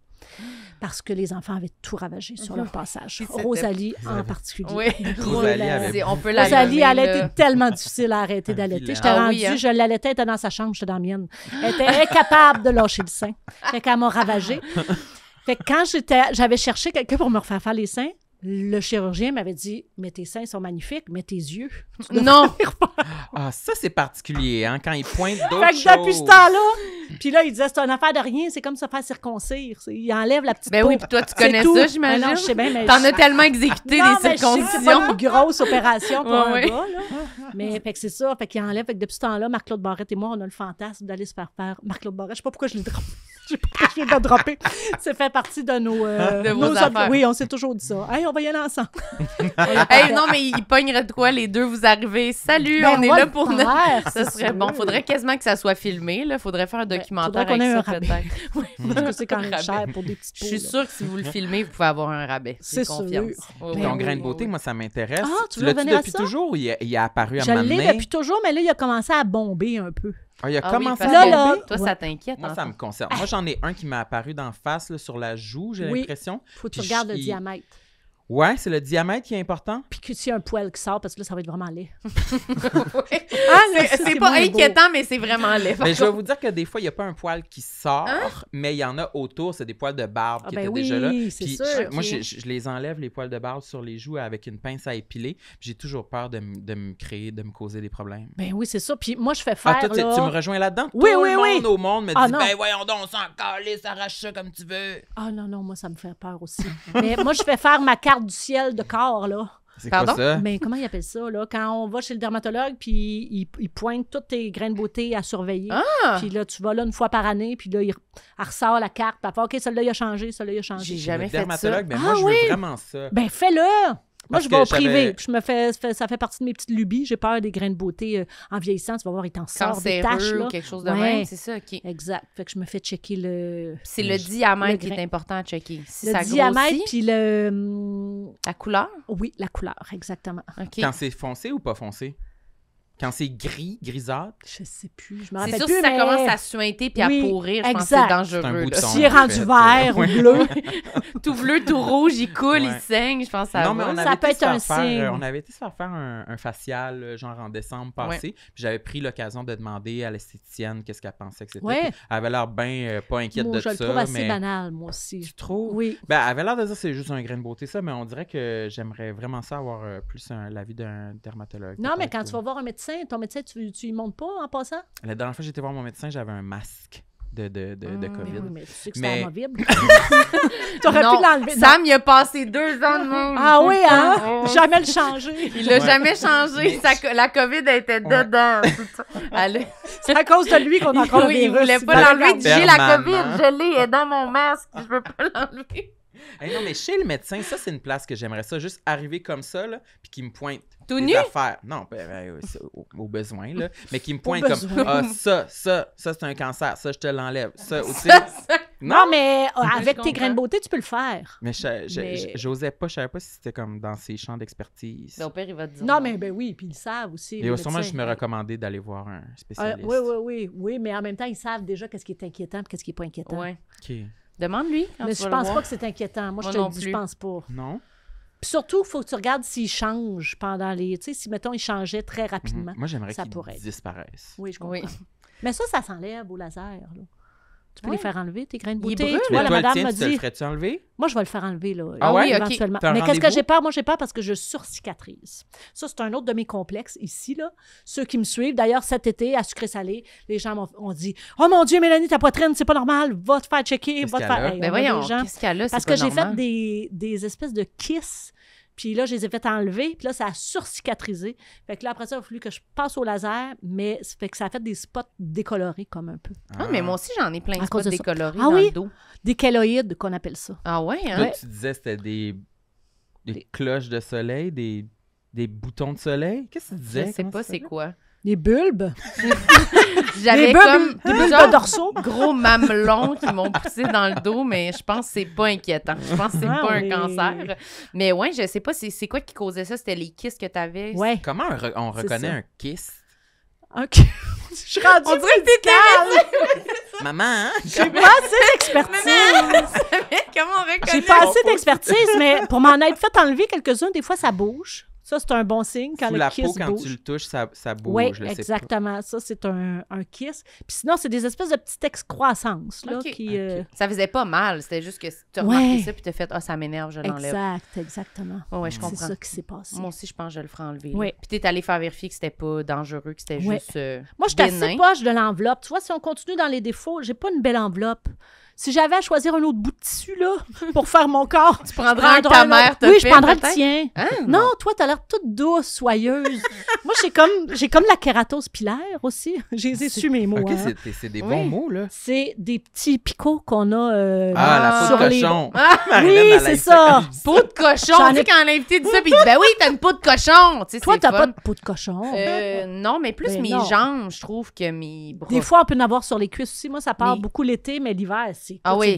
Parce que les enfants avaient tout ravagé sur leur passage. Rosalie en particulier. Oui, Rosalie, on peut la Rosalie allaitait tellement difficile à arrêter d'allaiter. J'étais ah rendue, hein. je l'allaitais, elle était dans sa chambre, j'étais dans la mienne. Elle était incapable de lâcher le sein. Fait qu'elle m'a ravagée. Fait que quand j'étais, j'avais cherché quelqu'un pour me refaire faire les seins, le chirurgien m'avait dit Mais tes seins sont magnifiques, mais tes yeux. Non Ah, ça, c'est particulier, hein, quand il pointe d'autres choses. Fait que depuis ce temps-là, puis là, il disait C'est une affaire de rien, c'est comme se faire circoncire. Il enlève la petite. Ben oui, puis toi, tu connais ça, ah j'imagine. je sais T'en as tellement exécuté des circoncisions. C'est une grosse opération pour un gars, là. Mais fait que c'est ça, fait qu'il enlève. Fait que depuis ce temps-là, Marc-Claude Barrette et moi, on a le fantasme d'aller se faire faire. Marc-Claude Barrette, je sais pas pourquoi je l'ai je sais pas pourquoi je viens de la dropper. Ça fait partie de nos... Euh, hein? de nos affaires. Oui, on s'est toujours dit ça. Hey, on va y aller ensemble. non, mais ils pogneraient de quoi, les deux, vous arrivez. Salut, ben, on est là pour nous. Ça serait bon. Faudrait quasiment que ça soit filmé, il Faudrait faire un ben, documentaire avec ça, peut-être. oui, parce que c'est quand même cher pour des petites Je suis sûre que si vous le filmez, vous pouvez avoir un rabais. C'est Sûr. Ben oh, ton grain de beauté, moi, ça m'intéresse. Ah, tu l'as depuis toujours? Il est apparu à Je l'ai depuis toujours, mais là, il a commencé à bomber un peu. Ah, il a commencé ah oui, à Toi, ça t'inquiète. Moi, ça me concerne. Ah. Moi, j'en ai un qui m'a apparu d'en face, sur la joue, j'ai oui. l'impression. Faut que tu regardes le diamètre. Ouais, c'est le diamètre qui est important. Puis que tu as un poil qui sort parce que là, ça va être vraiment laid. Ah, c'est pas inquiétant, mais c'est vraiment laid. Mais je vais vous dire que des fois, il n'y a pas un poil qui sort, hein? mais il y en a autour, c'est des poils de barbe ah, qui ben étaient déjà là. moi, je, les enlève, les poils de barbe, sur les joues avec une pince à épiler. J'ai toujours peur de, de, me créer, de me causer des problèmes. Ben oui, c'est ça. Puis moi, je fais ah, faire. Ah, tu me rejoins là-dedans? Oui, Tout oui, le monde au monde me dit, ben voyons donc, on s'en calisse, arrache ça comme tu veux. Ah non, non, moi, ça me fait peur aussi. mais moi, je fais faire ma carte du ciel de corps, là. C'est Pardon? ça? Mais comment il appelle ça, là? Quand on va chez le dermatologue, puis il, pointe toutes tes grains de beauté à surveiller. Ah! Puis là, tu vas là une fois par année, puis là, il, ressort la carte, puis elle OK, celle là il a changé, celle là il a changé. J'ai jamais le fait dermatologue, ça. mais ah, moi, oui? vraiment ça. Ben, fais-le! Moi, je vais en privé. je me fais, ça fait partie de mes petites lubies. J'ai peur des grains de beauté euh, en vieillissant. Tu vas voir, ils t'en sortent des taches. Là. Ou quelque chose de même, c'est ça. OK. Exact. Fait que je me fais checker le. C'est le, diamètre qui est important à checker. Si le diamètre, puis le. Euh, la couleur? Oui, la couleur, exactement. Quand c'est foncé ou pas foncé? Quand c'est gris, grisâtre. Je sais plus. Je me rappelle plus. C'est sûr, que ça commence à suinter puis à pourrir, je pense que c'est dangereux. S'il est rendu vert ou bleu, tout bleu, tout rouge, il coule, il saigne, je pense que ça Non, mais on ça peut être un euh, signe. on avait été se faire faire un, facial, euh, genre en décembre passé. Puis j'avais pris l'occasion de demander à l'esthéticienne qu'est-ce qu'elle pensait que c'était. Elle avait l'air bien euh, pas inquiète de je ça. Je le trouve assez banal, moi aussi. je trouve. Oui. Ben, elle avait l'air de dire c'est juste un grain de beauté, ça, mais on dirait que j'aimerais vraiment ça avoir plus l'avis d'un dermatologue. Non, mais quand tu vas voir un médecin, ton médecin, tu, tu y montes pas en passant? La dernière fois que j'étais voir mon médecin, j'avais un masque de, de, de, hmm. COVID. Mais, tu sais que pu l'enlever. Sam, il a passé deux ans de monde. Ah oui, hein? Jamais le changer. Il l'a jamais changé. la COVID était dedans. C'est à cause de lui qu'on a encore oui, virus. il voulait pas l'enlever. J'ai la COVID, je l'ai, dans mon masque. Je veux pas l'enlever non, mais chez le médecin, ça, c'est une place que j'aimerais ça. Juste arriver comme ça, là, puis qu'il me pointe Tout Non, ben, ben, au, besoin, là. Mais qu'il me pointe comme ah, ça, ça, ça, c'est un cancer. Ça, je te l'enlève. Ça, aussi. Non, mais euh, avec tes graines de beauté, tu peux le faire. Mais j'osais n'osais pas, je savais pas si c'était comme dans ses champs d'expertise. Ben, père, il va dire. Non, mais ben oui, puis ils savent aussi. Et sûrement, je me recommandais d'aller voir un ah, spécialiste. oui, oui, oui, mais en même temps, ils savent déjà qu'est-ce qui est inquiétant et qu'est-ce qui n'est pas inquiétant. Demande-lui. Mais je pense pas que c'est inquiétant. Moi, je te le dis, je pense pas. Non. surtout, il faut que tu regardes s'il change pendant les. Tu sais, si, mettons, il changeait très mhm. rapidement. Moi, j'aimerais qu'il disparaisse. Oui, je comprends. Mais ça, ça s'enlève au laser. Là tu peux les faire enlever, tes grains de beauté. Brûle, tu vois, la madame m'a dit. Tu Le ferais-tu enlever? Moi, je vais le faire enlever, là. Ah, ah oui, Mais qu'est-ce que j'ai peur? Moi, j'ai peur parce que je surcicatrise. Ça, c'est un autre de mes complexes ici, là. Ceux qui me suivent, d'ailleurs, cet été, à sucré-salé, les gens m'ont dit Oh mon Dieu, Mélanie, ta poitrine, c'est pas normal, va te faire checker, va te faire. Mais ben voyons, Parce que j'ai fait des, des espèces de kisses puis là, je les ai fait enlever, puis là, ça a surcicatrisé. Fait que là, après ça, il a fallu que je passe au laser, mais ça fait que ça a fait des spots décolorés, comme un peu. Ah, mais moi aussi, j'en ai plein de spots décolorés ah dans le dos. Des keloïdes, qu'on appelle ça. Ah ouais, hein? Là, tu disais c'était des, des, cloches de soleil, des, des boutons de soleil. Qu'est-ce que tu disais? Je sais pas c'est quoi. Les bulbes. J'avais comme des gros mamelons qui m'ont poussé dans le dos, mais je pense que c'est pas inquiétant. Je pense que c'est n'est ah pas un cancer. Mais ouais, je sais pas, c'est quoi qui causait ça? C'était les kisses que t'avais? Ouais. Comment on, reconnaît un kiss? OK. Je suis rendue On dirait que Maman, hein? J'ai pas assez d'expertise. Comment on reconnaît? J'ai pas assez d'expertise, mais pour m'en être fait enlever quelques-unes, des fois, ça bouge. Ça, c'est un bon signe quand Sous la peau, quand tu le touches, ça, ça bouge. Oui, exactement. Ça, c'est un, un, kiss. Puis sinon, c'est des espèces de petites excroissances. Là, qui, euh, Ça faisait pas mal. C'était juste que tu as remarqué ça puis tu as fait Ah, ça m'énerve, je l'enlève. Exact, exactement. ouais, je comprends. C'est ça qui s'est passé. Moi aussi, je pense que je le ferai enlever. Oui. Puis tu es allé faire vérifier que c'était pas dangereux, que c'était juste. Euh, Moi, je suis assez poche de l'enveloppe. Tu vois, si on continue dans les défauts, j'ai pas une belle enveloppe si j'avais à choisir un autre bout de tissu, là, pour faire mon corps. Tu prendrais un ta mère Oui, je prendrais le tien. Ah. non. toi, t'as l'air toute douce, soyeuse. Moi, j'ai comme, j'ai comme la kératose pilaire aussi. J'ai su mes mots. Ok, hein. c'est, des bons mots, là. C'est des petits picots qu'on a euh, ah, sur la peau de cochon. Ah, oui, c'est ça. Peau de cochon. Tu sais, quand l'invité dit ça, puis il dit, ben oui, t'as une peau de cochon. Tu toi, t'as pas de peau de cochon. Hein? Euh, non, mais plus ben mes jambes, je trouve que mes bras. Des fois, on peut en avoir sur les cuisses aussi. Moi, ça part beaucoup l'été, mais l'hiver, ah oui.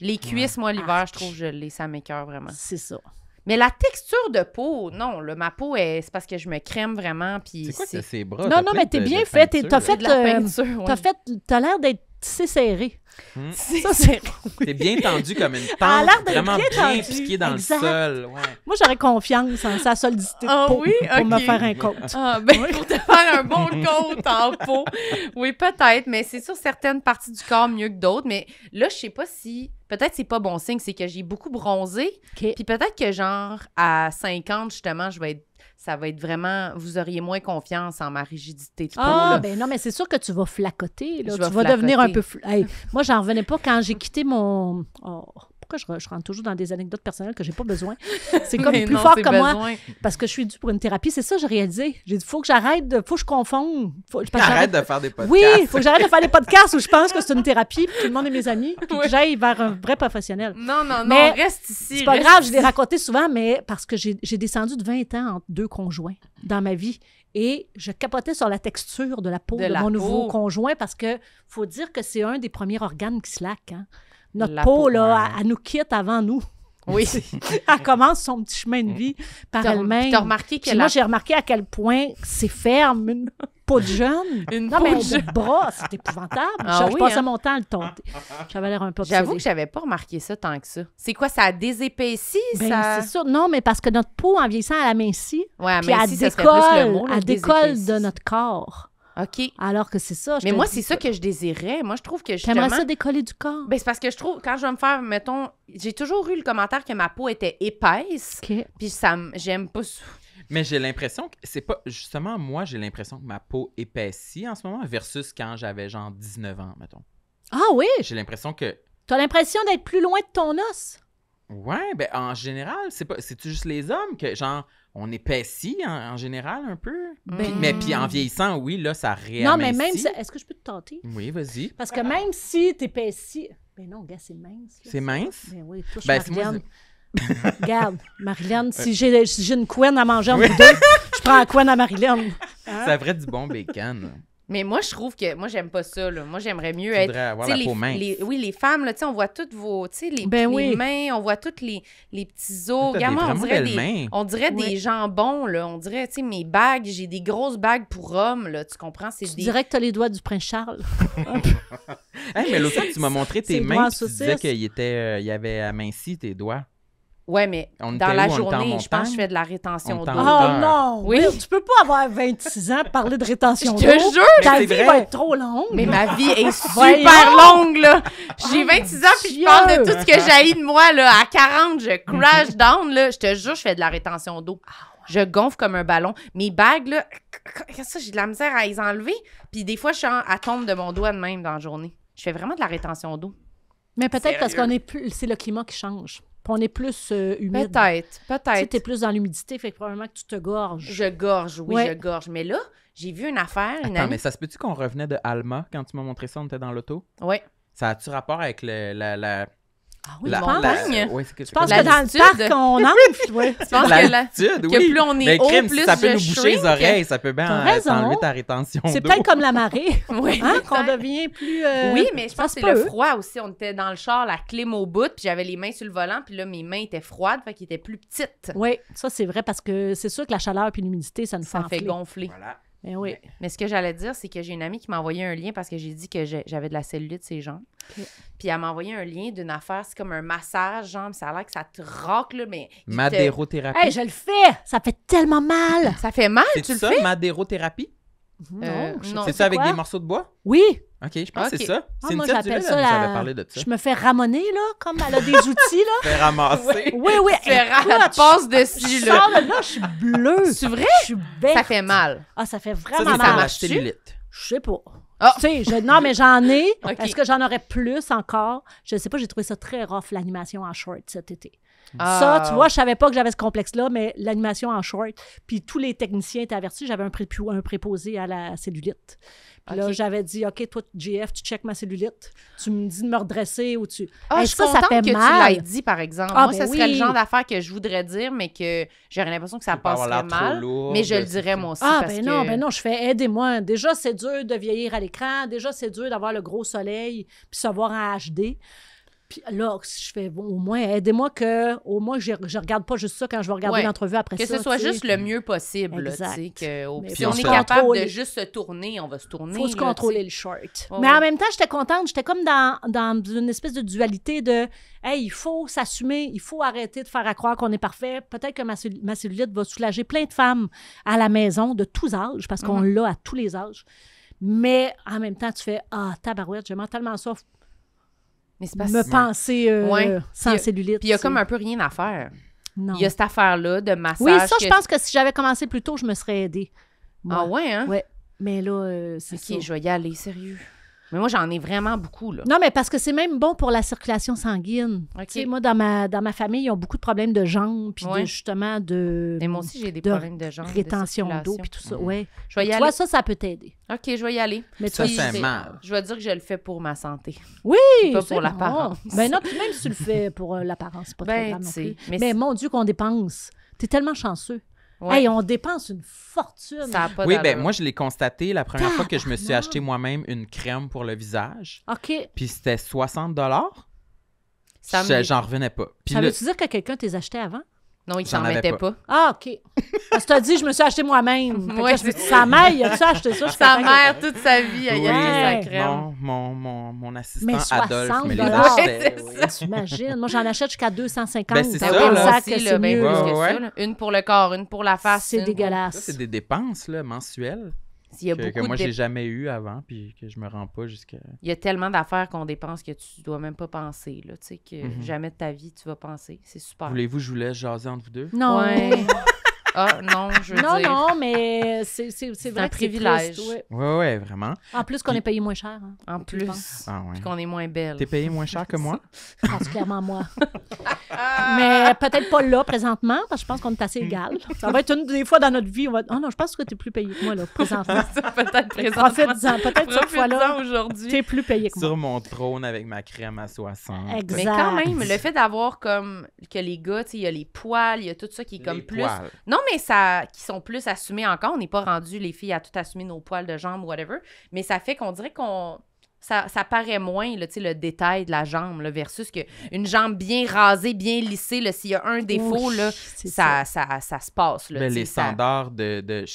Les cuisses, moi, l'hiver, ah, je trouve l'ai, Ça m'écœure vraiment. C'est ça. Mais la texture de peau, non, ma peau, c'est parce que je me crème vraiment. C'est quoi ces bras? Non, non, mais t'es bien fait. T'as fait. Euh, t'as fait. T'as l'air d'être Hmm. C'est serré. Ça, c'est bien tendu comme une pente, ah, vraiment bien, bien piqué dans le sol. Moi, j'aurais confiance en sa solidité ah pour me faire un compte. Ah, ben, pour te faire un bon compte en peau. Oui, peut-être, mais c'est sur certaines parties du corps mieux que d'autres. Mais là, je sais pas si... Peut-être c'est pas bon signe, c'est que j'ai beaucoup bronzé. Puis peut-être que genre à 50, justement, je vais être ça va être vraiment, vous auriez moins confiance en ma rigidité. Ah, ben non, mais c'est sûr que tu vas flacoter. Là. Tu vas, devenir un peu... Fl... moi, j'en revenais pas quand j'ai quitté mon... Oh, je, je, rentre toujours dans des anecdotes personnelles que j'ai pas besoin? C'est comme plus fort que moi. Parce que je suis due pour une thérapie. C'est ça, j'ai réalisé. J'ai dit, faut que j'arrête de, faut que je confonde. Faut, que de faire des podcasts. Oui, faut que j'arrête de faire des podcasts où je pense que c'est une thérapie, puis tout le monde est mes amis, puis que j'aille vers un vrai professionnel. Non, non, mais non, reste ici. C'est pas grave, je l'ai raconté souvent, mais parce que j'ai descendu de 20 ans entre deux conjoints dans ma vie. Et je capotais sur la texture de la peau de, mon nouveau conjoint parce que faut dire que c'est un des premiers organes qui se Hein notre peau, là, elle, nous quitte avant nous. Oui. elle commence son petit chemin de mm. vie par elle-même. T'as remarqué que Moi, j'ai remarqué à quel point c'est ferme, une peau de jeune. Une non, peau mais de bras, c'est épouvantable. Ah je, passais hein. mon temps à le tenter. Ah. J'avais l'air un peu J'avoue que j'avais pas remarqué ça tant que ça. C'est quoi, ça désépaissit? Ben, ça... c'est sûr. Non, mais parce que notre peau, en vieillissant, elle amincit. Oui, amincit, décolle, plus le Elle décolle de notre corps. OK. Alors que c'est ça. mais moi, c'est ça que je désirais. Moi, je trouve que justement... T'aimerais ça décoller du corps? Ben, c'est parce que je trouve, quand je vais me faire, mettons... J'ai toujours eu le commentaire que ma peau était épaisse. Ok. Puis ça, j'aime pas... Mais j'ai l'impression que c'est pas... Justement, moi, j'ai l'impression que ma peau épaissit en ce moment versus quand j'avais genre 19 ans, mettons. Ah oui? J'ai l'impression que... T'as l'impression d'être plus loin de ton os? Ouais, ben en général, c'est pas... cest juste les hommes que, genre on épaissit en, en général un peu. Ben mais puis en vieillissant, oui, là, ça réamincit. Non, mais même si... Est-ce que je peux te tenter? Oui, vas-y. Parce que même si t'épaissis... Ben non, gars, c'est mince. C'est mince? Ben oui, touche ben, Marianne. Regarde, Marianne, si j'ai une couenne à manger en oui. je prends la couenne à Marianne. Ça ferait du bon bacon. Mais moi, je trouve que moi, j'aime pas ça. Là. Moi, j'aimerais mieux être. les, oui, les femmes, là, on voit toutes vos. Tu sais, les ben oui. mains, on voit toutes les, les petits os. Regarde, on dirait, des, on dirait des jambons. Là. On dirait, tu sais, mes bagues, j'ai des grosses bagues pour hommes. Là. Tu comprends? C'est des... dirais que t'as les doigts du prince Charles. mais l'autre fois tu m'as montré tes mains. Tu disais qu'il était, euh, Il y avait aminci tes doigts. Ouais, mais dans la journée, je pense que je fais de la rétention d'eau. Oh non! Oui. ne tu peux pas avoir 26 ans parler de rétention d'eau. Je te jure! Ta vie va être trop longue. Mais ma vie est super longue, là. J'ai 26 ans puis je parle de tout ce que j'haïs de moi, là. À 40, je crash down, là. Je te jure, je fais de la rétention d'eau. Ah, je gonfle comme un ballon. Mes bagues, là, ça, j'ai de la misère à les enlever. Puis des fois, je suis à tombe de mon doigt de même dans la journée. Je fais vraiment de la rétention d'eau. Mais peut-être parce qu'on est plus. C'est le climat qui change on est plus euh, humide. Peut-être, peut-être. Tu es plus dans l'humidité, fait que probablement que tu te gorges. Je gorge, oui, je gorge. Mais là, j'ai vu une affaire. Attends, mais ça se peut-tu qu'on revenait de Alma quand tu m'as montré ça, on était dans l'auto? Oui. Ça a-tu rapport avec le, la, ah oui, la, montagne? La, euh, je pense que dans le parc, on enfle, ouais. Je pense que, plus on est haut, plus ça peut nous boucher les oreilles, ça peut bien s'enlever enlever ta rétention C'est peut-être comme la marée, oui, hein? qu'on devient plus... Euh, oui, mais je pense que c'est le froid aussi. On était dans le char, la clim au bout, puis j'avais les mains sur le volant, puis là, mes mains étaient froides, fait qu'elles étaient plus petites. Oui, ça, c'est vrai, parce que c'est sûr que la chaleur puis l'humidité, ça nous fait gonfler. Voilà. Eh mais oui. Mais ce que j'allais dire, c'est que j'ai une amie qui m'a envoyé un lien parce que j'ai dit que j'avais de la cellulite ces jambes. Puis elle m'a envoyé un lien d'une affaire, c'est comme un massage jambes, ça a l'air que ça te là, mais. Madérothérapie. Te... je le fais! Ça fait tellement mal! ça fait mal, tu le fais? Madérothérapie? Euh, non, c'est ça avec des morceaux de bois? Oui. OK, je pense c'est ça. Ah, c'est moi, j'appelle ça Je me fais ramoner là, comme elle a des outils, là. Fais ramasser. Oui, oui. Tu fais la passe dessus, là. Je sors là, je suis bleue. C'est vrai? Je suis bête. Ça fait mal. Ah, ça fait vraiment mal. Ça Je sais pas. Ah. sais, je... non, mais j'en ai. Est-ce que j'en aurais plus encore? Je ne sais pas, j'ai trouvé ça très rough, l'animation en short cet été. Ça, ah. tu vois, je savais pas que j'avais ce complexe-là, mais l'animation en short, puis tous les techniciens étaient avertis, j'avais un, préposé à la cellulite. Puis là, j'avais dit, OK, toi, GF, tu checkes ma cellulite, tu me dis de me redresser ou tu... Ah, je suis ça, contente que mal. tu l'aies dit, par exemple. Ah, Moi, ben ça serait le genre d'affaire que je voudrais dire, mais que j'aurais l'impression que ça passerait mal, mais je le dirais moi aussi. Ah, ben non, mais ben non, je fais aidez-moi. Déjà, c'est dur de vieillir à l'écran. Déjà, c'est dur d'avoir le gros soleil puis se voir en HD. Puis là, je fais au moins, aidez-moi que, au moins, je, je regarde pas juste ça quand je vais regarder l'entrevue après que ça. Que ce soit juste le mieux possible. tu sais. si on est capable de juste se tourner, on va se tourner. Faut se contrôler le short. Mais en même temps, j'étais contente. J'étais comme dans, une espèce de dualité de, hey, il faut s'assumer, il faut arrêter de faire à croire qu'on est parfait. Peut-être que ma, cellulite va soulager plein de femmes à la maison de tous âges, parce qu'on mhm. l'a à tous les âges. Mais en même temps, tu fais, ah, oh, tabarouette, j'ai mentalement ça me penser euh, sans cellulite. Puis il y a comme un peu rien à faire. Il y a cette affaire-là de massage. Oui, ça, je pense que si j'avais commencé plus tôt, je me serais aidée. Ah ouais, hein? Ouais. Mais là, c'est euh, c'est Ok, ça. je vais y aller, sérieux. Mais moi, j'en ai vraiment beaucoup, là. Non, mais parce que c'est même bon pour la circulation sanguine. moi, dans ma, dans ma famille, ils ont beaucoup de problèmes de jambes, puis justement de... Mais moi aussi, j'ai des problèmes de jambes, rétention d'eau, puis tout ça, oui. Mhm. ouais. Je vais y aller. Toi, ça, ça peut t'aider. OK, je vais y aller. Mais ça, c'est mal. Je vais dire que je le fais pour ma santé. Oui! Pas pour l'apparence. Mais ben non, puis même si tu le fais pour euh, l'apparence, pas ben, très grave Mais, mais mon Dieu, qu'on dépense. T'es tellement chanceux. Hey, on dépense une fortune. oui, ben moi, je l'ai constaté la première fois que je me suis acheté moi-même une crème pour le visage. OK. Puis c'était 60 dollars. J'en revenais pas. ça veut-tu dire que quelqu'un t'es acheté avant? Non, il s'en mettait pas. Ah, OK. Je que tu dit, je me suis acheté moi-même. Ouais, sa mère, il a acheté ça? Sa mère, toute sa vie, elle oui. a acheté sa crème. Mon, mon, mon, mon assistant mais 60 Adolphe me les achetait. Moi, j'en achète jusqu'à 250. Ben, c'est ça, que c'est Une pour le corps, une pour la face. C'est dégueulasse. Ça, c'est des dépenses là, mensuelles. S'il y a que, que moi, je j'ai jamais eu avant, puis que je me rends pas jusqu'à. Il y a tellement d'affaires qu'on dépense que tu dois même pas penser, là, tu sais, que mhm. jamais de ta vie tu vas penser. C'est super. Voulez-vous que je vous laisse jaser entre vous deux? Non! Ah non, je veux non, dire. Non, non, mais c'est, c'est, c'est vrai un que privilège. C'est un ouais, vraiment. En plus qu'on est payé moins cher. Hein, en plus. Ah, qu'on est moins belle. T'es payé moins cher que moi? Particulièrement moi. Ah! mais peut-être pas là présentement, parce que je pense qu'on est assez égal. Ça va être une des fois dans notre vie, on va dire, « oh non, je pense que t'es plus payé que moi là, présentement. peut-être présentement. En fait, peut-être cette fois-là, aujourd'hui. t'es plus payé que moi. Sur mon trône avec ma crème à 60. Exact. Mais quand même, le fait d'avoir comme, que les gars, tu il y a les poils, il y a tout ça qui est comme plus mais ça, qui sont plus assumés encore. On n'est pas rendu les filles à tout assumer nos poils de jambes, whatever. Mais ça fait qu'on dirait qu'on. Ça, ça, paraît moins le détail de la jambe versus que une jambe bien rasée, bien lissée, s'il y a un défaut, ça, ça. se passe. les standards d'apparence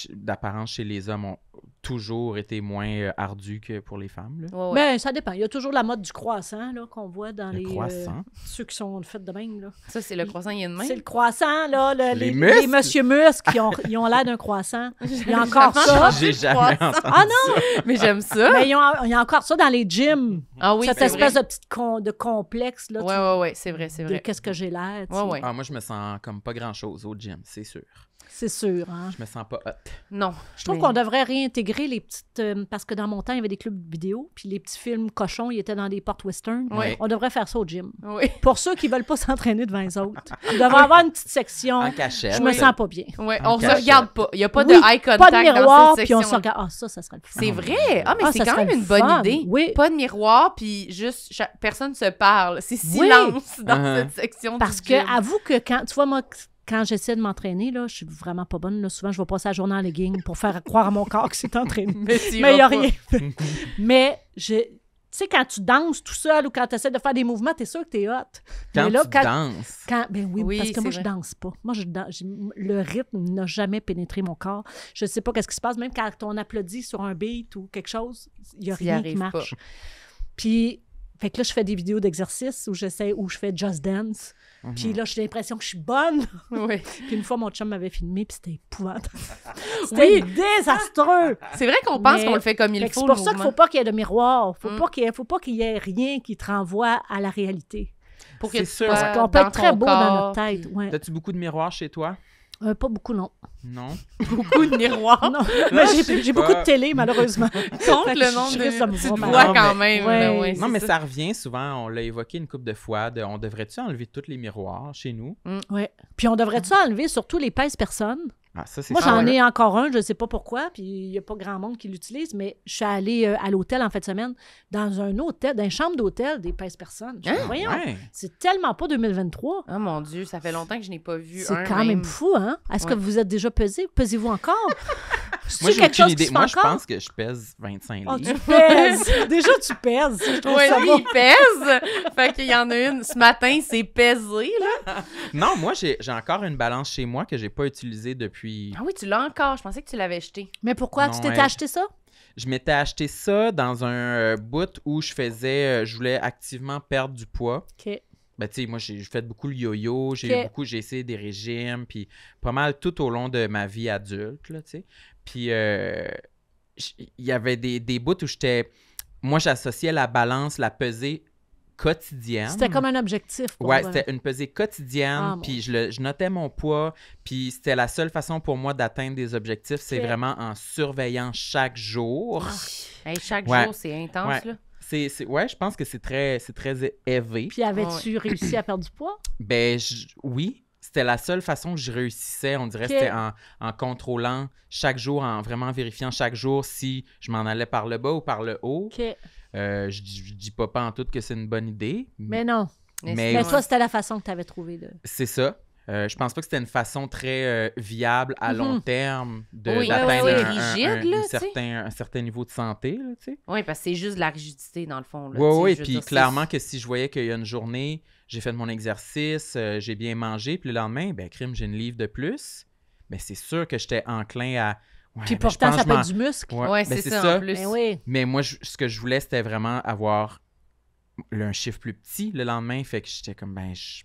de, d'apparence chez les hommes ont toujours été moins euh, ardu que pour les femmes. Là. Ben, ça dépend. Il y a toujours la mode du croissant là, qu'on voit dans les. Euh, croissant. ceux qui sont faits de même. Là. Ça, c'est le croissant, il y a de main. C'est le croissant, là. les, les monsieur muscles, qui ont, ils ont l'air d'un croissant. Il y a encore ça. J'ai jamais entendu Ah non! Mais j'aime ça. Mais il y a encore ça dans les gyms. Ah oui, Cette espèce de petit de complexe. Là, Oui, oui, ouais, c'est vrai, c'est vrai. Qu'est-ce que j'ai l'air? Ouais, ouais. Ah, moi, je me sens comme pas grand-chose au gym, c'est sûr. C'est sûr. Hein? Je me sens pas hot. Non. Je trouve qu'on devrait réintégrer les petites. Euh, parce que dans mon temps, il y avait des clubs vidéo, puis les petits films cochons, ils étaient dans des portes western. On devrait faire ça au gym. Oui. Pour ceux qui veulent pas s'entraîner devant les autres, On devrait avoir une petite section. Je me sens pas bien. Oui, on se regarde pas. Il n'y a pas de eye contact. Pas de miroir, puis on se regarde. Ah, ça, ça serait le fun. C'est ah, vrai. Ah, mais ah, c'est quand même une bonne idée. Oui. Pas de miroir, puis juste personne se parle. C'est silence dans ah, cette section. Parce que, avoue que quand. Tu vois, moi, quand j'essaie de m'entraîner, là, je suis vraiment pas bonne. Souvent, je vais passer la journée en legging pour faire croire à mon corps que c'est entraîné. Mais il n'y a rien. Mais tu sais, quand tu danses tout seul ou quand tu essaies de faire des mouvements, tu es sûr que es hot. Quand tu danses. Quand, ben oui, parce que moi, je danse pas. Moi, le rythme n'a jamais pénétré mon corps. Je ne sais pas qu'est-ce qui se passe. Même quand on applaudit sur un beat ou quelque chose, il n'y a rien qui marche. Puis fait que là, je fais des vidéos d'exercice où j'essaie, où je fais Just Dance. Mhm. Puis là, j'ai l'impression que je suis bonne. Oui. puis une fois, mon chum m'avait filmé, puis c'était épouvantable. c'était désastreux. C'est vrai qu'on pense qu'on le fait comme il fait faut. C'est pour ça qu'il ne faut pas qu'il y ait de miroir. Mm. Il ne faut pas qu'il y ait rien qui te renvoie à la réalité. Pour que tu sûr. Parce qu'on peut être très beau dans notre tête. Ouais. As-tu beaucoup de miroirs chez toi? Euh, pas beaucoup, non. Non. Beaucoup de miroirs. non. mais ben, j'ai, beaucoup de télé, malheureusement. Compte le nombre de petites voix quand même. non, mais ça. revient souvent. On l'a évoqué une couple de fois. on devrait-tu enlever tous les miroirs chez nous? Mm. Oui. Puis on devrait-tu enlever surtout les pèses personnes ah, Moi, j'en ai encore un, je ne sais pas pourquoi, puis il n'y a pas grand monde qui l'utilise, mais je suis allée euh, à l'hôtel en fin de semaine, dans un hôtel, dans une chambre d'hôtel des pèses personnes. Hein? voyons, c'est tellement pas 2023. Oh mon Dieu, ça fait longtemps que je n'ai pas vu un. C'est quand même... fou, hein? Est-ce que vous êtes déjà pesé? Pesez-vous encore? Moi, j'ai aucune idée. Moi, je pense que je pèse 25 oh, tu Déjà, tu pèses. Oui, il pèse. Fait qu'il y en a une. Ce matin, c'est pesé, là. non, moi, j'ai encore une balance chez moi que j'ai pas utilisée depuis. Ah oui, tu l'as encore. Je pensais que tu l'avais jetée. Mais pourquoi? tu t'étais acheté ça? je m'étais acheté ça dans un euh, bout où je faisais, euh, je voulais activement perdre du poids. OK. Ben, tu sais, moi, j'ai fait beaucoup le yo-yo, j'ai beaucoup, j'ai essayé des régimes, puis pas mal tout au long de ma vie adulte, là, tu sais. Puis euh, il y avait des, des bouts où j'étais. Moi, j'associais la balance, la pesée quotidienne. C'était comme un objectif. Pour ouais, c'était une pesée quotidienne, ah, puis je, notais mon poids, puis c'était la seule façon pour moi d'atteindre des objectifs, c'est vraiment en surveillant chaque jour. Ah. chaque jour, c'est intense, là. C'est, ouais, je pense que c'est très, c'est très élevé. Puis avais-tu réussi à perdre du poids? Ben, oui c'était la seule façon que je réussissais, on dirait, c'était en, contrôlant chaque jour, en vraiment vérifiant chaque jour si je m'en allais par le bas ou par le haut. Euh, je, dis pas, pas en tout que c'est une bonne idée. Mais, non. Mais, ça, toi, c'était la façon que tu avais trouvé. C'est ça. Euh, je pense pas que c'était une façon très euh, viable à long terme d'atteindre un, certain, niveau de santé. Là, oui, parce que c'est juste la rigidité dans le fond. Là, oui, oui, puis clairement que si je voyais qu'il y a une journée, j'ai fait mon exercice, euh, j'ai bien mangé, puis le lendemain, ben crime, j'ai une livre de plus, mais ben, c'est sûr que j'étais enclin à... puis ben, pourtant, ça du muscle. Oui, ben, c'est ça, en plus. Mais, moi, ce que je voulais, c'était vraiment avoir un chiffre plus petit le lendemain, fait que j'étais comme, ben... Je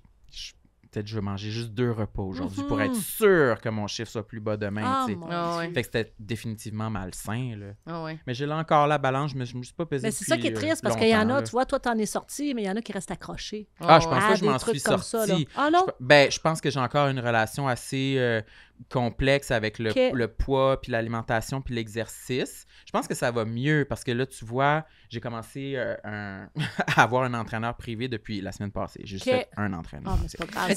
peut-être je vais manger juste deux repas aujourd'hui pour être mhm. sûr que mon chiffre soit plus bas demain. Ah, tu oh, Fait que c'était définitivement malsain. Là. Ah, mais j'ai là encore la balance, mais je me suis pas pesé. Mais c'est ça qui est euh, triste parce qu'il y en a, tu vois, toi, t'en es sorti, mais il y en a qui restent accrochés. Ah, je pense que je m'en suis sorti. Ça, ben, je pense que j'ai encore une relation assez. Euh, complexe avec le, poids, puis l'alimentation, puis l'exercice. Je pense que ça va mieux parce que là, tu vois, j'ai commencé euh, à avoir un entraîneur privé depuis la semaine passée. J'ai juste fait un entraîneur. Ah,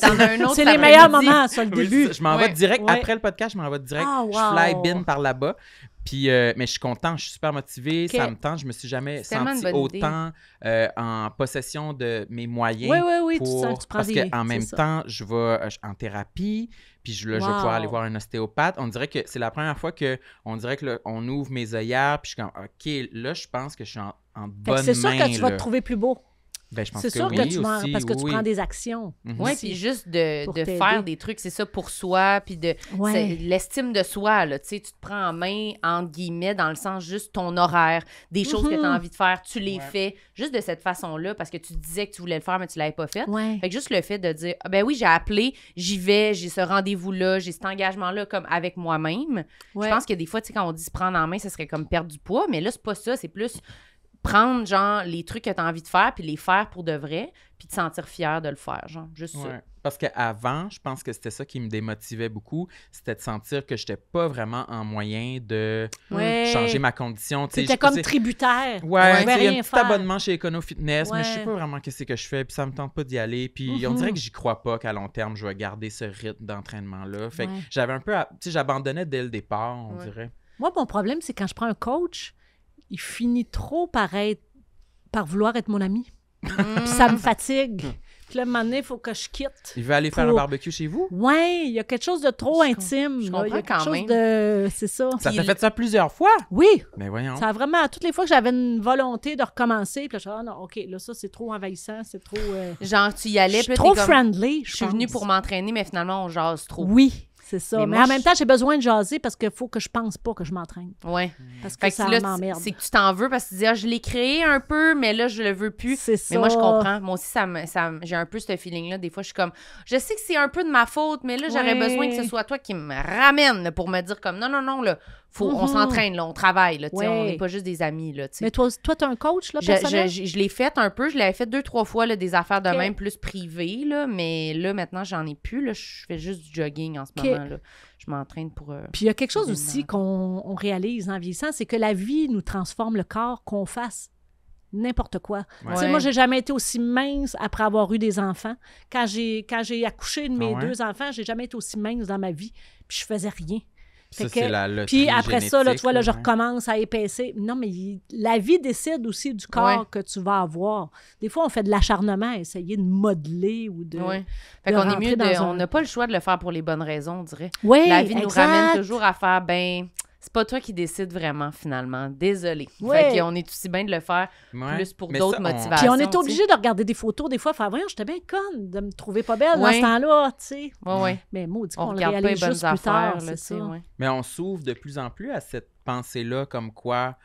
c'est les meilleurs moments, sur le début. je m'en vais direct, après le podcast, je m'en vais direct. Ah, je fly bin par là-bas. Euh, mais je suis content, je suis super motivé, ça me tente. Je me suis jamais senti autant euh, en possession de mes moyens. Oui, oui, oui, pour... tu, Parce qu'en même temps, je vais euh, en thérapie, puis je, là, je vais pouvoir aller voir un ostéopathe. On dirait que c'est la première fois que on dirait que on ouvre mes œillères, puis je suis comme, OK, là, je pense que je suis en, bonne main. C'est sûr que tu vas te trouver plus beau. Ben, c'est sûr que, tu parce que tu prends des actions. Mhm. ouais, puis juste de, de faire des trucs, c'est ça pour soi, puis de l'estime de soi, là, tu tu te prends en main, entre guillemets, dans le sens juste ton horaire, des choses que tu as mhm. envie de faire, tu les fais, juste de cette façon-là, parce que tu disais que tu voulais le faire, mais tu ne l'avais pas fait. Fait juste le fait de dire, ah, ben oui, j'ai appelé, j'y vais, j'ai ce rendez-vous-là, j'ai cet engagement-là, comme avec moi-même. Je pense que des fois, tu sais, quand on dit se prendre en main, ce serait comme perdre du poids, mais là, c'est pas ça, c'est plus prendre genre les trucs que tu as envie de faire puis les faire pour de vrai puis te sentir fier de le faire genre juste ça. parce qu'avant je pense que c'était ça qui me démotivait beaucoup c'était de sentir que j'étais pas vraiment en moyen de changer ma condition c'était comme tributaire ouais, un petit abonnement chez Econo Fitness mais je sais pas vraiment qu'est-ce que je fais puis ça me tente pas d'y aller puis mm-hmm. on dirait que j'y crois pas qu'à long terme je vais garder ce rythme d'entraînement là fait j'avais un peu tu sais j'abandonnais dès le départ on dirait moi mon problème c'est quand je prends un coach il finit trop par être, par vouloir être mon ami. Puis hmm. ça me fatigue. Puis là, un moment donné, il faut que je quitte. Il veut aller faire un barbecue chez vous? Oui, il y a quelque chose de trop intime. Je comprends quand de... C'est ça. Ça t'a fait ça plusieurs fois? Oui. Mais ben voyons. Ça a vraiment... Toutes les fois que j'avais une volonté de recommencer, puis là, je suis ah non, OK, là, ça, c'est trop envahissant, c'est trop... Euh, Genre, tu y allais, trop friendly, je suis venue pour m'entraîner, mais finalement, on jase trop. Oui. C'est ça. Mais, en même temps, j'ai besoin de jaser parce qu'il faut que je pense pas que je m'entraîne. Oui. Parce que, ça m'emmerde. C'est que tu t'en veux parce que tu dis, ah, je l'ai créé un peu, mais là, je le veux plus. C'est ça. Mais moi, je comprends. Moi aussi, ça, ça j'ai un peu ce feeling-là. Des fois, je suis comme, je sais que c'est un peu de ma faute, mais là, j'aurais besoin que ce soit toi qui me ramène pour me dire, comme, non, non, non, là, faut, On mm-hmm. s'entraîne, on travaille. On n'est pas juste des amis. Là, Mais toi, tu es un coach là, Je, l'ai fait un peu. Je l'avais fait deux, trois fois, là, des affaires de même plus privées. mais là, maintenant, j'en ai plus. je fais juste du jogging en ce moment. Là. Je m'entraîne pour. Euh, puis il y a quelque chose aussi qu'on réalise en vieillissant c'est que la vie nous transforme le corps, qu'on fasse n'importe quoi. Tu sais, moi, j'ai jamais été aussi mince après avoir eu des enfants. Quand j'ai, quand j'ai accouché de ah mes deux enfants, j'ai jamais été aussi mince dans ma vie. Puis je faisais rien que, la puis après ça, là, tu vois, là, je recommence à épaisser. Non, mais la vie décide aussi du corps que tu vas avoir. Des fois, on fait de l'acharnement à essayer de modeler ou de. Oui. Fait qu'on est mieux On n'a pas le choix de le faire pour les bonnes raisons, on dirait. Oui, la vie nous ramène toujours à faire, ben c'est pas toi qui décide vraiment finalement. Désolé. Ouais. Fait est aussi bien de le faire plus pour d'autres motivations. Puis on est obligé de regarder des photos des fois, faire voyons, j'étais bien conne de me trouver pas belle dans ce temps-là, tu sais. Ouais, Mais maudit qu'on on regarde les bonnes juste plus tard, Mais on s'ouvre de plus en plus à cette pensée-là comme quoi